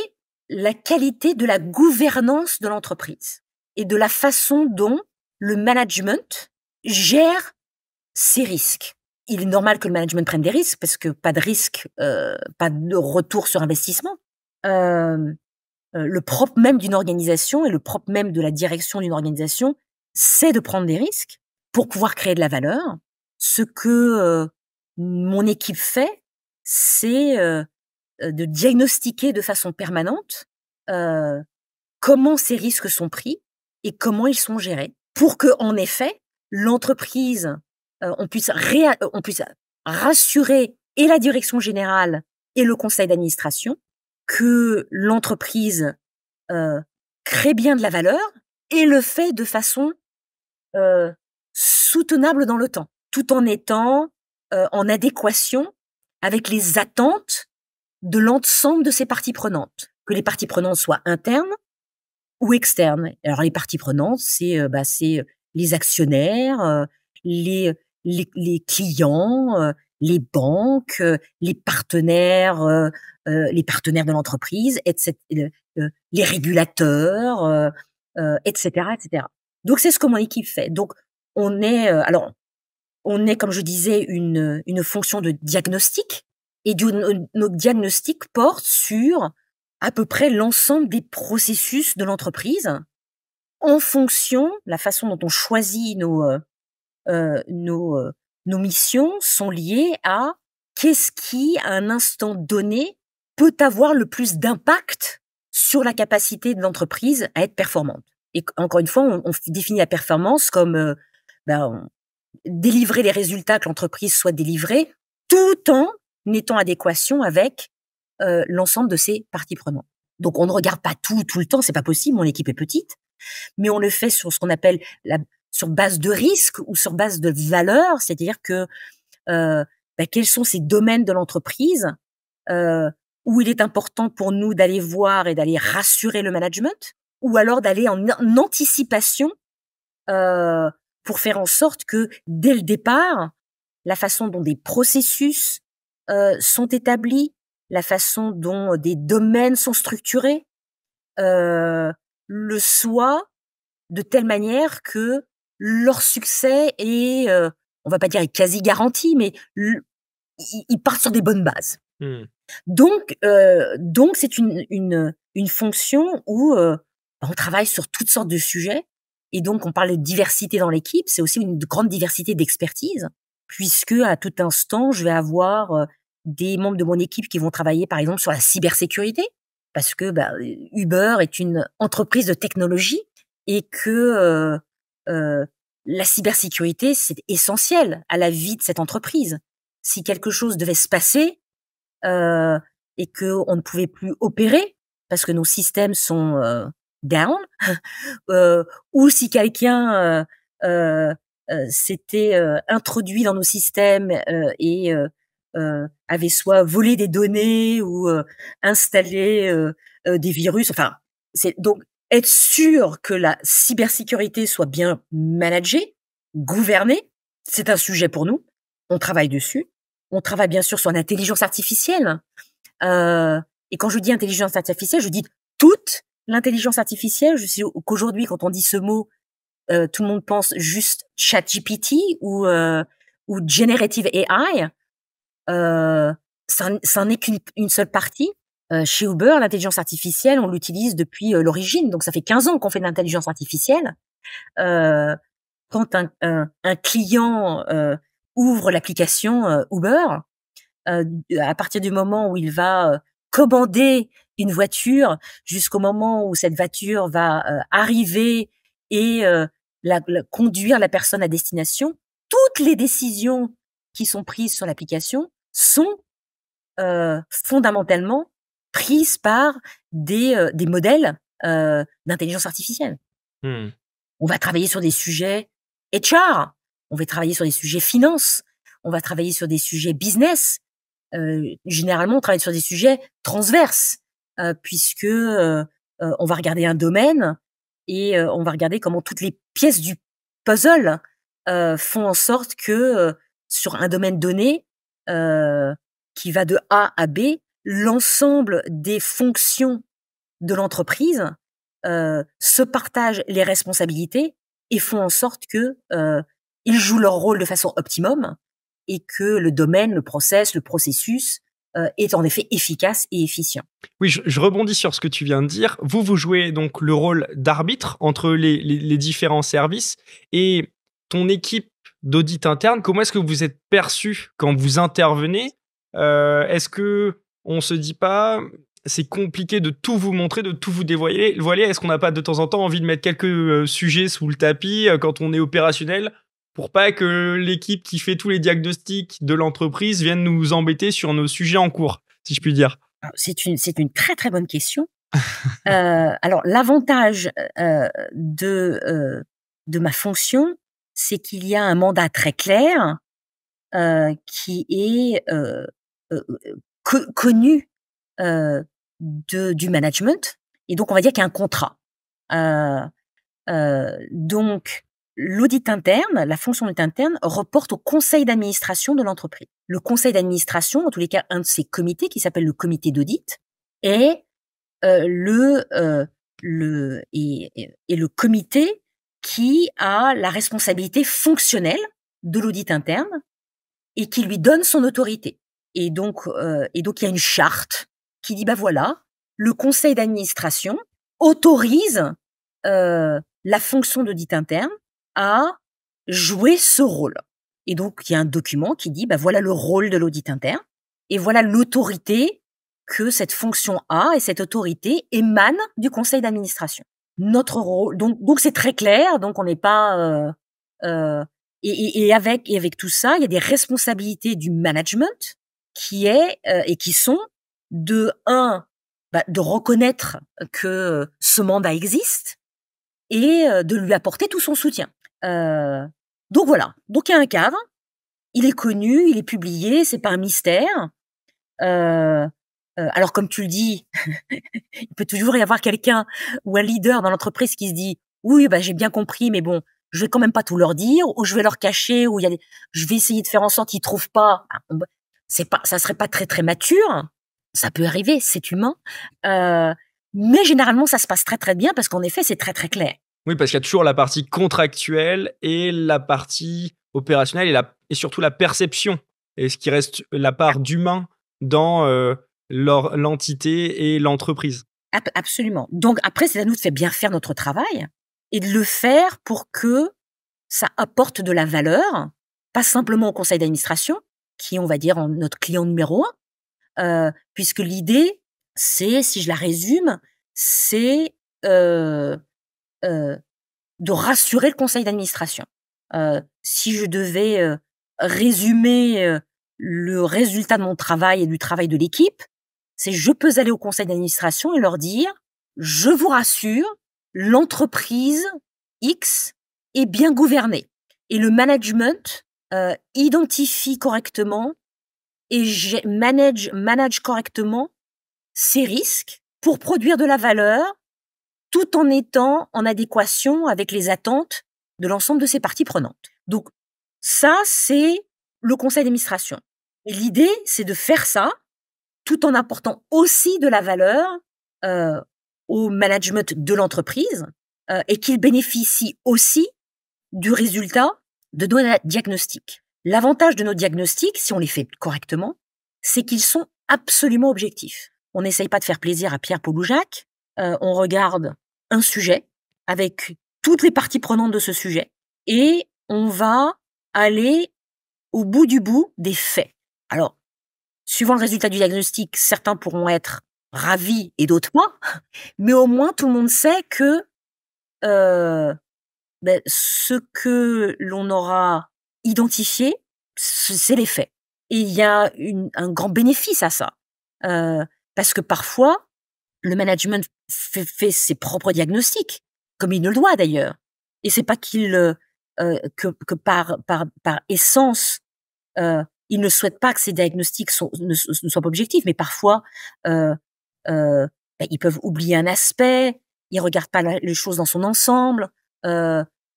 la qualité de la gouvernance de l'entreprise et de la façon dont le management gère ses risques. Il est normal que le management prenne des risques parce que pas de risque, euh, pas de retour sur investissement. Euh, euh, le propre même d'une organisation et le propre même de la direction d'une organisation, c'est de prendre des risques pour pouvoir créer de la valeur. Ce que mon équipe fait, c'est euh, de diagnostiquer de façon permanente euh, comment ces risques sont pris et comment ils sont gérés pour que, en effet, l'entreprise, euh, on, puisse on puisse rassurer et la direction générale et le conseil d'administration que l'entreprise crée bien de la valeur et le fait de façon soutenable dans le temps, tout en étant en adéquation avec les attentes de l'ensemble de ces parties prenantes, que les parties prenantes soient internes ou externes. Alors les parties prenantes, c'est euh, bah, c'est euh, les actionnaires, euh, les, les, clients, les banques, les partenaires, les partenaires de l'entreprise, etc., les régulateurs, etc., etc. Donc c'est ce que mon équipe fait. Donc on est alors on est comme je disais une une fonction de diagnostic et du, nos diagnostic porte sur à peu près l'ensemble des processus de l'entreprise en fonction, la façon dont on choisit nos, euh, euh nos, euh, nos missions sont liées à qu'est-ce qui, à un instant donné, peut avoir le plus d'impact sur la capacité de l'entreprise à être performante. Et encore une fois, on, on définit la performance comme euh, ben, délivrer les résultats que l'entreprise soit délivrée, tout en n'étant en adéquation avec euh, l'ensemble de ses parties prenantes. Donc on ne regarde pas tout tout le temps, c'est pas possible, mon équipe est petite, mais on le fait sur ce qu'on appelle la, sur base de risque ou sur base de valeur, c'est-à-dire que euh, bah, quels sont ces domaines de l'entreprise euh, où il est important pour nous d'aller voir et d'aller rassurer le management, ou alors d'aller en, anticipation pour faire en sorte que dès le départ, la façon dont des processus, euh, sont établis, la façon dont euh, des domaines sont structurés, euh, le soi de telle manière que leur succès est, on va pas dire est quasi garanti, mais ils partent sur des bonnes bases. Hmm. Donc, donc c'est une, une, une fonction où on travaille sur toutes sortes de sujets et donc on parle de diversité dans l'équipe. C'est aussi une grande diversité d'expertise puisque à tout instant, je vais avoir des membres de mon équipe qui vont travailler, par exemple, sur la cybersécurité, parce que bah, Uber est une entreprise de technologie et que la cybersécurité, c'est essentiel à la vie de cette entreprise. Si quelque chose devait se passer euh, et qu'on ne pouvait plus opérer, parce que nos systèmes sont down, ou si quelqu'un euh, s'était euh, introduit dans nos systèmes euh, et avait soit volé des données ou installé des virus. Enfin, c'est donc être sûr que la cybersécurité soit bien managée, gouvernée, c'est un sujet pour nous. On travaille dessus. On travaille bien sûr sur l'intelligence artificielle. Hein. et quand je dis intelligence artificielle, je dis toute l'intelligence artificielle. Je sais qu'aujourd'hui, quand on dit ce mot, euh, tout le monde pense juste ChatGPT ou euh, ou generative AI, euh, ça, n'est qu'une seule partie. Euh, chez Uber, l'intelligence artificielle, on l'utilise depuis l'origine, donc ça fait 15 ans qu'on fait de l'intelligence artificielle. quand un, un, client ouvre l'application Uber, à partir du moment où il va commander une voiture jusqu'au moment où cette voiture va arriver et conduire la personne à destination, toutes les décisions qui sont prises sur l'application sont euh, fondamentalement prises par des, euh, modèles euh, d'intelligence artificielle. Hmm. On va travailler sur des sujets HR, on va travailler sur des sujets finance, on va travailler sur des sujets business. généralement, on travaille sur des sujets transverses, puisque on va regarder un domaine et on va regarder comment toutes les pièces du puzzle euh, font en sorte que euh, sur un domaine donné, euh, qui va de A à B, l'ensemble des fonctions de l'entreprise se partagent les responsabilités et font en sorte que ils jouent leur rôle de façon optimum et que le domaine, le process, le processus euh, est en effet efficace et efficient. Oui, je, rebondis sur ce que tu viens de dire. Vous, vous jouez donc le rôle d'arbitre entre les, différents services et ton équipe d'audit interne, comment est-ce que vous êtes perçu quand vous intervenez euh, Est-ce que on se dit pas c'est compliqué de tout vous montrer, de tout vous dévoiler. Est-ce qu'on n'a pas de temps en temps envie de mettre quelques euh, sujets sous le tapis quand on est opérationnel pour pas que l'équipe qui fait tous les diagnostics de l'entreprise vienne nous embêter sur nos sujets en cours, si je puis dire C'est une, c'est une très très bonne question. Euh, alors l'avantage euh, de, euh, de ma fonction, c'est qu'il y a un mandat très clair qui est connu de, du management, et donc on va dire qu'il y a un contrat. donc L'audit interne, la fonction d'audit interne, reporte au conseil d'administration de l'entreprise. Le conseil d'administration, en tous les cas, un de ces comités qui s'appelle le comité d'audit, est euh, le euh, le et, le comité qui a la responsabilité fonctionnelle de l'audit interne et qui lui donne son autorité. Et donc euh, et donc il y a une charte qui dit bah voilà, le conseil d'administration autorise euh, la fonction d'audit interne à jouer ce rôle. Et donc, il y a un document qui dit, bah, voilà le rôle de l'audit interne et voilà l'autorité que cette fonction a et cette autorité émane du conseil d'administration. Notre rôle, donc, donc c'est très clair, donc on n'est pas, euh, euh, et, avec et avec tout ça, il y a des responsabilités du management qui est euh, et qui sont de un bah, de reconnaître que ce mandat existe et de lui apporter tout son soutien. Euh, donc voilà. Donc il y a un cadre. Il est connu, il est publié, c'est pas un mystère. Euh, euh, alors comme tu le dis, il peut toujours y avoir quelqu'un ou un leader dans l'entreprise qui se dit oui bah j'ai bien compris mais bon je vais quand même pas tout leur dire ou je vais leur cacher ou il y a je vais essayer de faire en sorte qu'ils trouvent pas. Ah, bah, c'est pas ça serait pas très très mature. Ça peut arriver, c'est humain. mais généralement ça se passe très très bien parce qu'en effet c'est très très clair. Oui, parce qu'il y a toujours la partie contractuelle et la partie opérationnelle et, la, et surtout la perception et ce qui reste la part d'humain dans leur l'entité et l'entreprise. Absolument. Donc après, c'est à nous de faire bien faire notre travail et de le faire pour que ça apporte de la valeur, pas simplement au conseil d'administration, qui est, on va dire, en notre client numéro un, euh, puisque l'idée, c'est, si je la résume, c'est euh, euh, de rassurer le conseil d'administration. Euh, si je devais euh, résumer le résultat de mon travail et du travail de l'équipe, c'est je peux aller au conseil d'administration et leur dire, je vous rassure, l'entreprise X est bien gouvernée et le management identifie correctement et manage, manage correctement ses risques pour produire de la valeur tout en étant en adéquation avec les attentes de l'ensemble de ces parties prenantes. Donc ça, c'est le conseil d'administration. Et l'idée, c'est de faire ça tout en apportant aussi de la valeur euh, au management de l'entreprise euh, et qu'il bénéficie aussi du résultat de nos diagnostics. L'avantage de nos diagnostics, si on les fait correctement, c'est qu'ils sont absolument objectifs. On n'essaye pas de faire plaisir à Pierre, Paul ou Jacques. Euh, on regarde un sujet avec toutes les parties prenantes de ce sujet et on va aller au bout du bout des faits. Alors, suivant le résultat du diagnostic, certains pourront être ravis et d'autres moins, mais au moins tout le monde sait que euh, ben, ce que l'on aura identifié, c'est les faits. Et il y a une, un grand bénéfice à ça, euh, parce que parfois, le management fait, ses propres diagnostics, comme il ne le doit d'ailleurs. Et c'est pas qu'il euh, euh, que, que, par par par essence euh, il ne souhaite pas que ses diagnostics ne, soient pas objectifs, mais parfois euh, euh ben, ils peuvent oublier un aspect, ils regardent pas les choses dans son ensemble.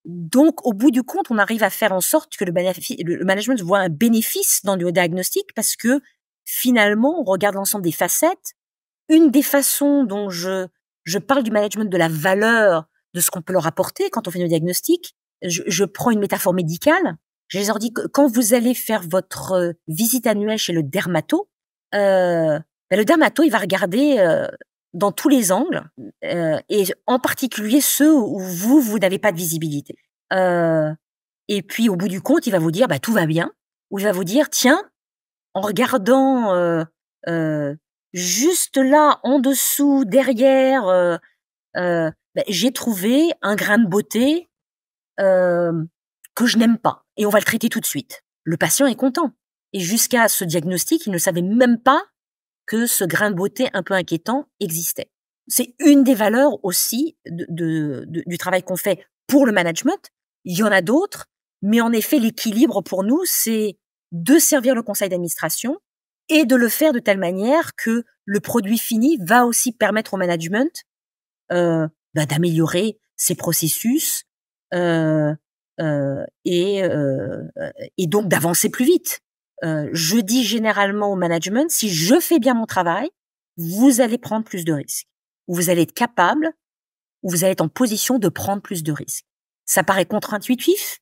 donc, au bout du compte, on arrive à faire en sorte que le, le management voit un bénéfice dans le diagnostic parce que finalement, on regarde l'ensemble des facettes. Une des façons dont je je parle du management de la valeur de ce qu'on peut leur apporter quand on fait nos diagnostics. Je, je prends une métaphore médicale. Je leur dis que quand vous allez faire votre euh, visite annuelle chez le dermato, euh, ben, le dermato, il va regarder euh, dans tous les angles, euh, et en particulier ceux où vous, vous n'avez pas de visibilité. Euh, et puis, au bout du compte, il va vous dire, bah, tout va bien, ou il va vous dire, tiens, en regardant euh, juste là, en dessous, derrière, euh, euh, ben, j'ai trouvé un grain de beauté euh, que je n'aime pas. Et on va le traiter tout de suite. Le patient est content. Et jusqu'à ce diagnostic, il ne savait même pas que ce grain de beauté un peu inquiétant existait. C'est une des valeurs aussi de, du travail qu'on fait pour le management. Il y en a d'autres, mais en effet, l'équilibre pour nous, c'est de servir le conseil d'administration, et de le faire de telle manière que le produit fini va aussi permettre au management euh, bah, d'améliorer ses processus euh, euh, et, et donc d'avancer plus vite. je dis généralement au management, si je fais bien mon travail, vous allez prendre plus de risques, ou vous allez être capable, ou vous allez être en position de prendre plus de risques. Ça paraît contre-intuitif,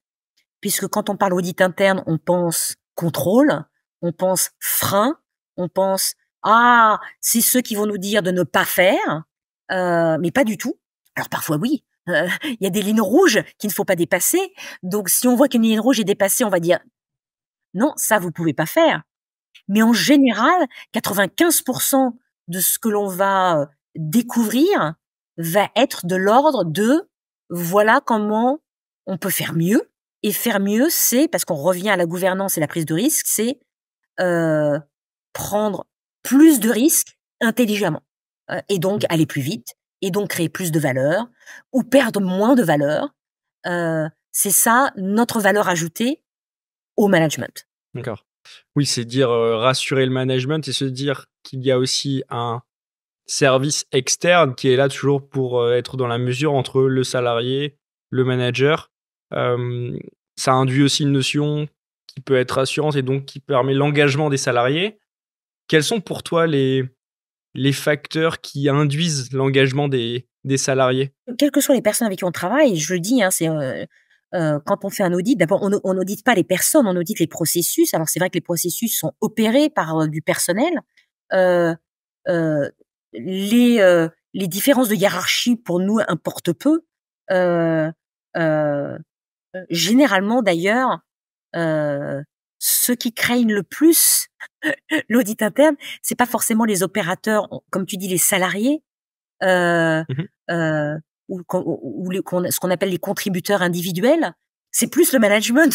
puisque quand on parle audit interne, on pense contrôle, on pense frein, on pense ah c'est ceux qui vont nous dire de ne pas faire, euh, mais pas du tout. Alors parfois oui, euh, il y a des lignes rouges qu'il ne faut pas dépasser. Donc si on voit qu'une ligne rouge est dépassée, on va dire non ça vous pouvez pas faire. Mais en général, 95% de ce que l'on va euh, découvrir va être de l'ordre de voilà comment on peut faire mieux. Et faire mieux, c'est, parce qu'on revient à la gouvernance et la prise de risque, c'est euh, prendre plus de risques intelligemment euh, et donc mmh. aller plus vite et donc créer plus de valeur ou perdre moins de valeur. Euh, c'est ça notre valeur ajoutée au management. D'accord. Oui, c'est dire rassurer le management et se dire qu'il y a aussi un service externe qui est là toujours pour être dans la mesure entre le salarié, le manager. ça induit aussi une notion qui peut être assurance et donc qui permet l'engagement des salariés, quels sont pour toi les, les facteurs qui induisent l'engagement des, des salariés Quelles que soient les personnes avec qui on travaille, je le dis, hein, c'est euh, euh, quand on fait un audit, d'abord on n'audite pas les personnes, on audite les processus. Alors c'est vrai que les processus sont opérés par euh, du personnel. les, les différences de hiérarchie pour nous importent peu. généralement d'ailleurs, euh, ceux qui craignent le plus l'audit interne, c'est pas forcément les opérateurs, comme tu dis, les salariés, euh, mmh euh, ou, ce qu'on appelle les contributeurs individuels. C'est plus le management,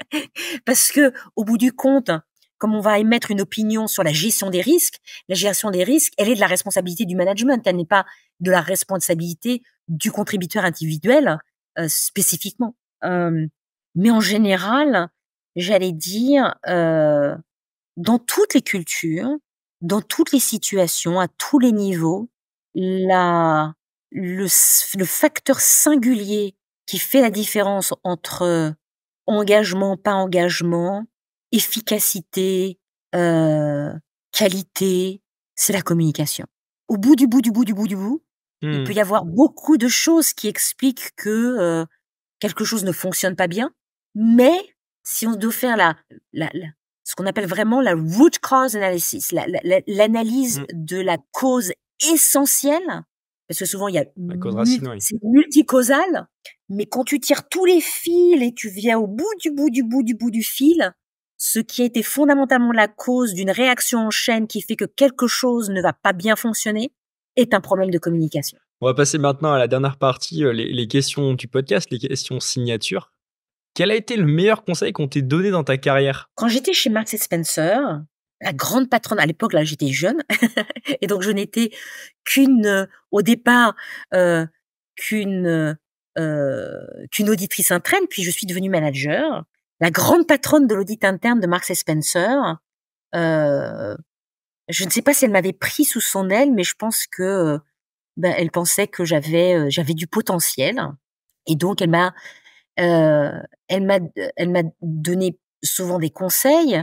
parce que au bout du compte, comme on va émettre une opinion sur la gestion des risques, la gestion des risques, elle est de la responsabilité du management, elle n'est pas de la responsabilité du contributeur individuel spécifiquement. Mais en général, j'allais dire, euh, dans toutes les cultures, dans toutes les situations, à tous les niveaux, la, le, facteur singulier qui fait la différence entre engagement, pas engagement, efficacité, euh, qualité, c'est la communication. Au bout du bout du bout du bout du bout, il peut mmh. y avoir beaucoup de choses qui expliquent que quelque chose ne fonctionne pas bien, mais si on doit faire la, ce qu'on appelle vraiment la root cause analysis, l'analyse mmh. de la cause essentielle, parce que souvent il y a c'est multicausal, mais quand tu tires tous les fils et tu viens au bout du bout du bout du bout du fil, ce qui a été fondamentalement la cause d'une réaction en chaîne qui fait que quelque chose ne va pas bien fonctionner est un problème de communication. On va passer maintenant à la dernière partie, euh, les, les questions du podcast, les questions signatures. Quel a été le meilleur conseil qu'on t'ait donné dans ta carrière Quand j'étais chez Marks Spencer, la grande patronne, à l'époque, là, j'étais jeune, et donc je n'étais qu'une, euh, au départ, euh, euh, qu'une auditrice interne, puis je suis devenue manager. La grande patronne de l'audit interne de Marks Spencer, je ne sais pas si elle m'avait pris sous son aile, mais je pense que ben, elle pensait que j'avais j'avais du potentiel, et donc elle m'a elle m'a elle m'a donné souvent des conseils.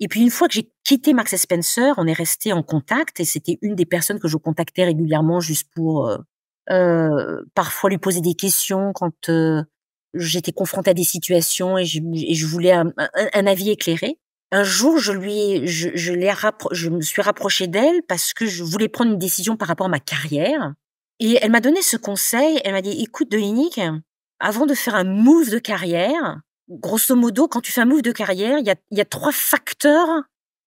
Et puis une fois que j'ai quitté Max Spencer, on est resté en contact et c'était une des personnes que je contactais régulièrement juste pour parfois lui poser des questions quand j'étais confrontée à des situations et je, voulais un, avis éclairé. Un jour, je lui je, je me suis rapprochée d'elle parce que je voulais prendre une décision par rapport à ma carrière. Et elle m'a donné ce conseil. Elle m'a dit, écoute, Dominique, avant de faire un move de carrière, grosso modo, quand tu fais un move de carrière, il y a, y a, trois facteurs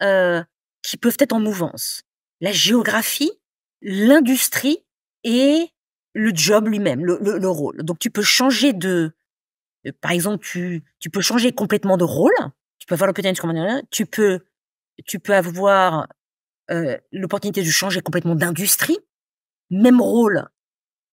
euh, qui peuvent être en mouvance. La géographie, l'industrie et le job lui-même, le, le, rôle. Donc tu peux changer de... par exemple, tu, tu peux changer complètement de rôle. Tu peux avoir de... Tu peux, tu peux avoir euh, l'opportunité de changer complètement d'industrie. Même rôle,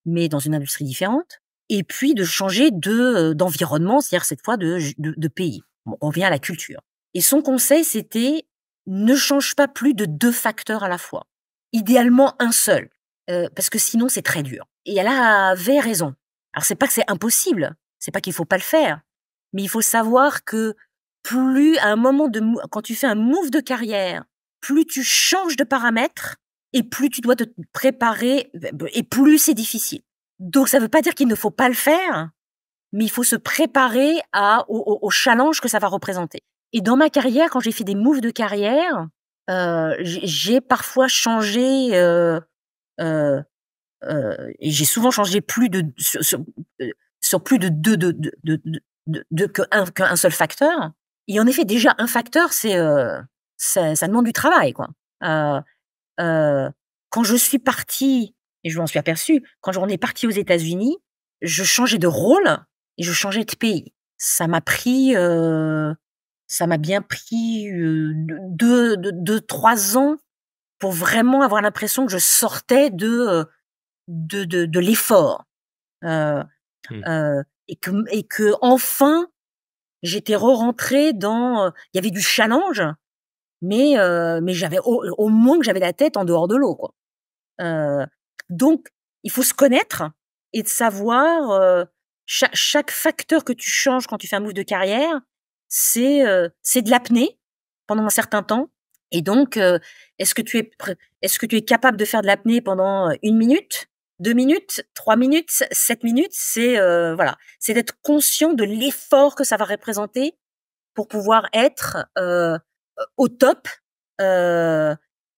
mais dans une industrie différente et puis de changer de euh, d'environnement, c'est-à-dire cette fois de, pays. on revient à la culture. Et son conseil, c'était ne change pas plus de deux facteurs à la fois. Idéalement un seul, euh, parce que sinon c'est très dur. Et elle avait raison. Alors c'est pas que c'est impossible, c'est pas qu'il faut pas le faire, mais il faut savoir que plus à un moment de quand tu fais un move de carrière, plus tu changes de paramètres et plus tu dois te préparer et plus c'est difficile. Donc ça ne veut pas dire qu'il ne faut pas le faire, mais il faut se préparer à, au, challenge que ça va représenter. Et dans ma carrière, quand j'ai fait des moves de carrière, euh, j'ai parfois changé, euh, euh, et j'ai souvent changé plus de sur, plus de deux de, de, qu'un seul facteur. Et en effet, déjà un facteur, c'est ça, ça, demande du travail, quoi. quand je suis partie et je m'en suis aperçu Quand on est parti aux États-Unis, je changeais de rôle et je changeais de pays. Ça m'a pris, euh, ça m'a bien pris euh, deux, trois ans pour vraiment avoir l'impression que je sortais de euh, de, de, l'effort mmh. et que et que enfin j'étais re-rentrée dans il y avait du challenge mais mais j'avais au, au, moins que j'avais la tête en dehors de l'eau quoi donc, il faut se connaître et de savoir euh, chaque, facteur que tu changes quand tu fais un move de carrière, c'est euh, c'est de l'apnée pendant un certain temps. Et donc, euh, est-ce que tu es est-ce que tu es capable de faire de l'apnée pendant une minute, deux minutes, trois minutes, sept minutes C'est voilà, c'est d'être conscient de l'effort que ça va représenter pour pouvoir être au top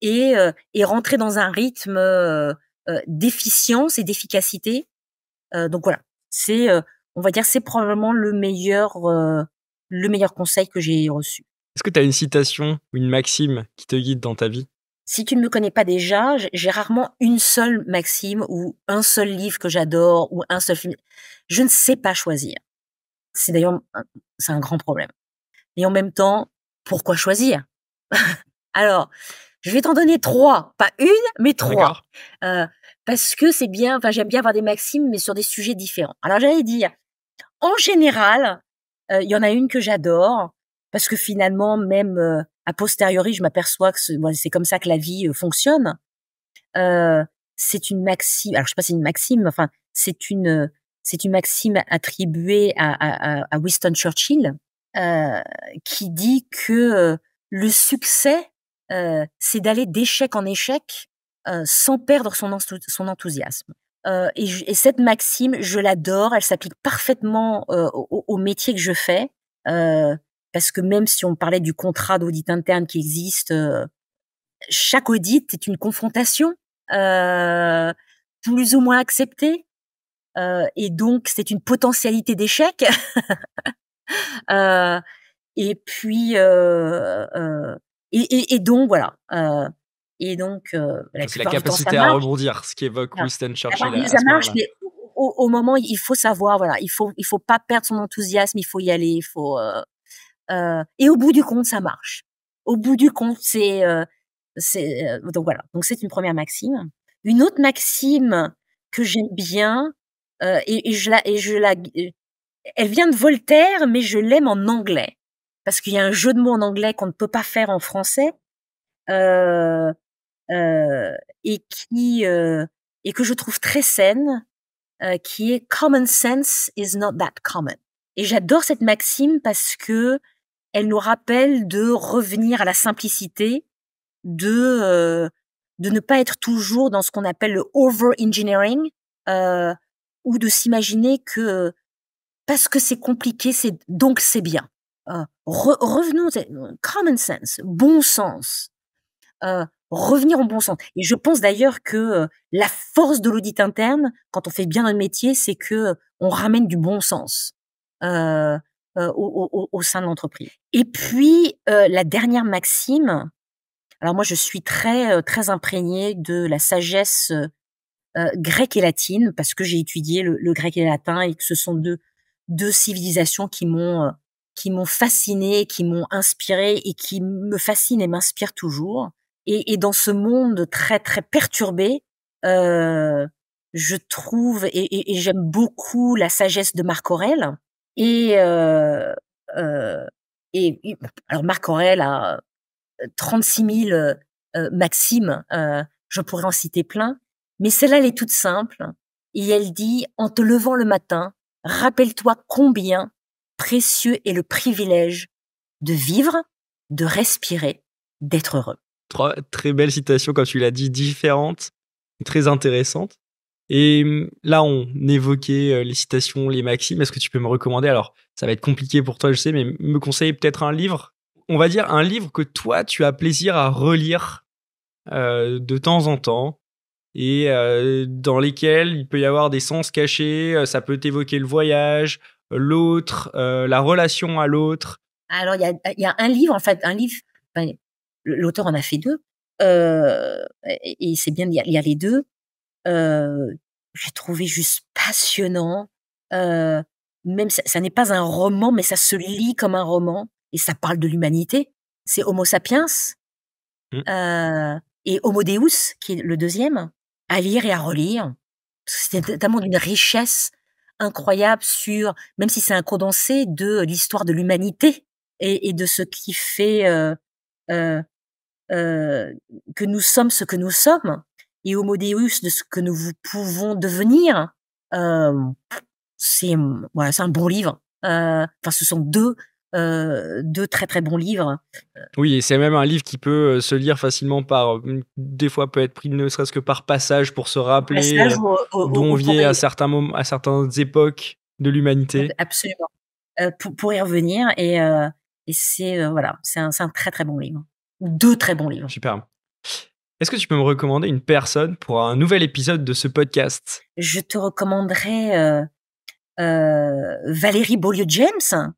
et et rentrer dans un rythme euh, d'efficience et d'efficacité. Euh, donc voilà, c'est, euh, on va dire, c'est probablement le meilleur, le meilleur conseil que j'ai reçu. Est-ce que tu as une citation ou une maxime qui te guide dans ta vie si tu ne me connais pas déjà, j'ai rarement une seule maxime ou un seul livre que j'adore ou un seul film. Je ne sais pas choisir. C'est d'ailleurs c'est un grand problème. Et en même temps, pourquoi choisir Alors, je vais t'en donner trois, pas une, mais trois. Euh, parce que c'est bien, enfin j'aime bien avoir des maximes, mais sur des sujets différents. Alors j'allais dire, en général, euh, il y en a une que j'adore, parce que finalement, même euh, a posteriori, je m'aperçois que c'est comme ça que la vie euh, fonctionne. Euh, c'est une maxime, alors je sais pas si c'est une maxime, enfin c'est une c'est une maxime attribuée à, à, à Winston Churchill, euh, qui dit que le succès euh, c'est d'aller d'échec en échec euh, sans perdre son, son enthousiasme. Euh, et, et, cette maxime, je l'adore, elle s'applique parfaitement euh, au, au, métier que je fais, parce que même si on parlait du contrat d'audit interne qui existe, chaque audit est une confrontation, plus ou moins acceptée, et donc c'est une potentialité d'échec. et puis, euh, et, donc, voilà. Euh, et donc, euh, la, capacité à rebondir, ce qui évoque Winston Churchill. ça marche, mais au, moment, il faut savoir, voilà, il faut, il faut pas perdre son enthousiasme, il faut y aller, il faut. Euh, et au bout du compte, ça marche. Au bout du compte, c'est, c'est donc voilà. Donc c'est une première maxime. Une autre maxime que j'aime bien et, je la, et je la, elle vient de Voltaire, mais je l'aime en anglais parce qu'il y a un jeu de mots en anglais qu'on ne peut pas faire en français euh, euh, et qui euh, et que je trouve très saine, euh, qui est common sense is not that common. Et j'adore cette maxime parce que elle nous rappelle de revenir à la simplicité, de euh, de ne pas être toujours dans ce qu'on appelle le over engineering ou de s'imaginer que parce que c'est compliqué, c'est donc c'est bien. Euh, revenons au euh, revenons, common sense, bon sens, euh, revenir au bon sens. Et je pense d'ailleurs que la force de l'audit interne, quand on fait bien notre métier, c'est que on ramène du bon sens au, sein de l'entreprise. Et puis la dernière maxime. Alors moi, je suis très très imprégnée de la sagesse grecque et latine parce que j'ai étudié le, grec et le latin et que ce sont deux deux civilisations qui m'ont qui m'ont fasciné, qui m'ont inspiré et qui me fascinent et m'inspirent toujours. Et, dans ce monde très très perturbé, euh, je trouve et, j'aime beaucoup la sagesse de Marc Aurèle. Et, euh, euh, et, alors Marc Aurèle a 36 000 maximes, je pourrais en citer plein, mais celle-là elle est toute simple. Et elle dit en te levant le matin, rappelle-toi combien précieux et le privilège de vivre, de respirer, d'être heureux. Trois très belles citations, comme tu l'as dit, différentes, très intéressantes. Et hum, là, on évoquait euh, les citations, les maximes. Est-ce que tu peux me recommander Alors, ça va être compliqué pour toi, je sais, mais me conseiller peut-être un livre. On va dire un livre que toi, tu as plaisir à relire euh, de temps en temps et euh, dans lesquels il peut y avoir des sens cachés. Ça peut évoquer le voyage, l'autre, euh, la relation à l'autre Alors, il y a, y a, un livre, en fait, un livre, l'auteur en a fait deux, euh, et, c'est bien, il y, y, a les deux. Euh, J'ai trouvé juste passionnant. Euh, même ça, ça n'est pas un roman, mais ça se lit comme un roman, et ça parle de l'humanité. C'est Homo sapiens mmh. et Homo Deus, qui est le deuxième, à lire et à relire. C'était notamment d'une richesse incroyable sur, même si c'est un condensé, de l'histoire de l'humanité et, de ce qui fait euh, euh, euh, que nous sommes ce que nous sommes et Homo Deus de ce que nous pouvons devenir. c'est c'est un bon livre. Enfin, ce sont deux euh, de très très bons livres. Oui, et c'est même un livre qui peut euh, se lire facilement par, euh, des fois peut être pris ne serait-ce que par passage pour se rappeler on vient à certains moments, à certaines époques de l'humanité. Absolument. pour, pour, y revenir et, c'est voilà, c'est un, très très bon livre, deux très bons livres. Super. Est-ce que tu peux me recommander une personne pour un nouvel épisode de ce podcast Je te recommanderais Valérie Beaulieu-James,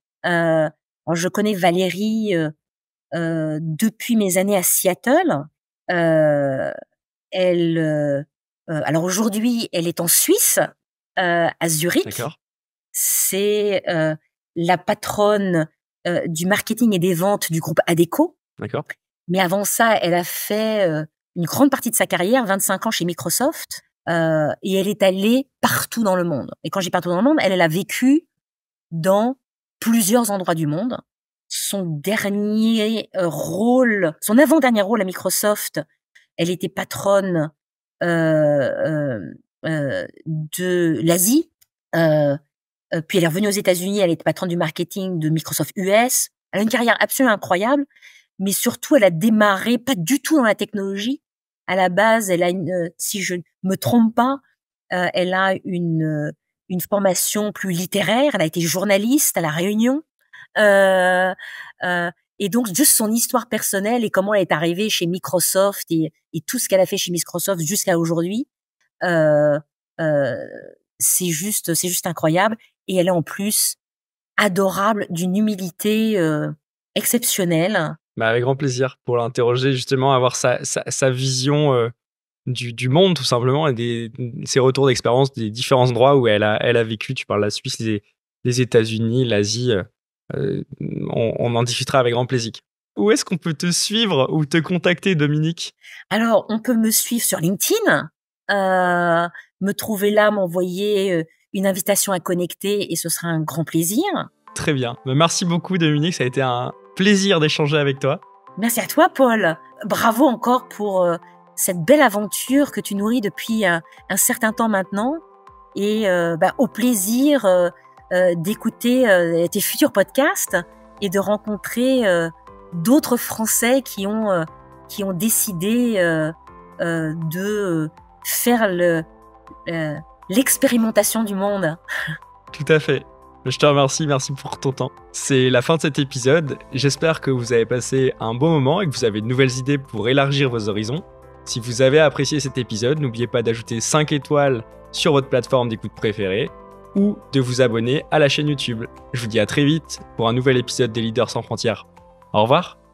je connais Valérie euh, euh, depuis mes années à Seattle. Euh, elle, euh, alors aujourd'hui, elle est en Suisse, à Zurich. C'est la patronne du marketing et des ventes du groupe Adeco. D'accord. Mais avant ça, elle a fait une grande partie de sa carrière, 25 ans chez Microsoft, euh, et elle est allée partout dans le monde. Et quand j'ai partout dans le monde, elle, elle a vécu dans plusieurs endroits du monde. Son dernier euh, rôle, son avant-dernier rôle à Microsoft, elle était patronne euh, euh, de l'Asie. puis elle est revenue aux États-Unis, elle était patronne du marketing de Microsoft US. Elle a une carrière absolument incroyable, mais surtout elle a démarré pas du tout dans la technologie. À la base, elle a si je ne me trompe pas, elle a une une formation plus littéraire. Elle a été journaliste à La Réunion. Euh, euh, et donc, juste son histoire personnelle et comment elle est arrivée chez Microsoft et, tout ce qu'elle a fait chez Microsoft jusqu'à aujourd'hui, euh, c'est juste, c'est juste incroyable. Et elle est en plus adorable, d'une humilité exceptionnelle. Bah avec grand plaisir pour l'interroger justement, avoir sa, sa, sa vision du, monde tout simplement et des, ses retours d'expérience des différents endroits où elle a, elle a vécu. Tu parles la Suisse, les, États-Unis, l'Asie. Euh, euh, on, en discutera avec grand plaisir. Où est-ce qu'on peut te suivre ou te contacter, Dominique Alors, on peut me suivre sur LinkedIn, euh, me trouver là, m'envoyer une invitation à connecter et ce sera un grand plaisir. Très bien. Bah, merci beaucoup, Dominique. Ça a été un plaisir d'échanger avec toi. Merci à toi, Paul. Bravo encore pour cette belle aventure que tu nourris depuis euh, un, certain temps maintenant et euh, bah, au plaisir euh, d'écouter tes futurs podcasts et de rencontrer d'autres Français qui ont, qui ont décidé de faire le, l'expérimentation du monde. Tout à fait. Je te remercie, merci pour ton temps. C'est la fin de cet épisode. J'espère que vous avez passé un bon moment et que vous avez de nouvelles idées pour élargir vos horizons. Si vous avez apprécié cet épisode, n'oubliez pas d'ajouter 5 étoiles sur votre plateforme d'écoute préférée ou de vous abonner à la chaîne YouTube. Je vous dis à très vite pour un nouvel épisode des Leaders sans frontières. Au revoir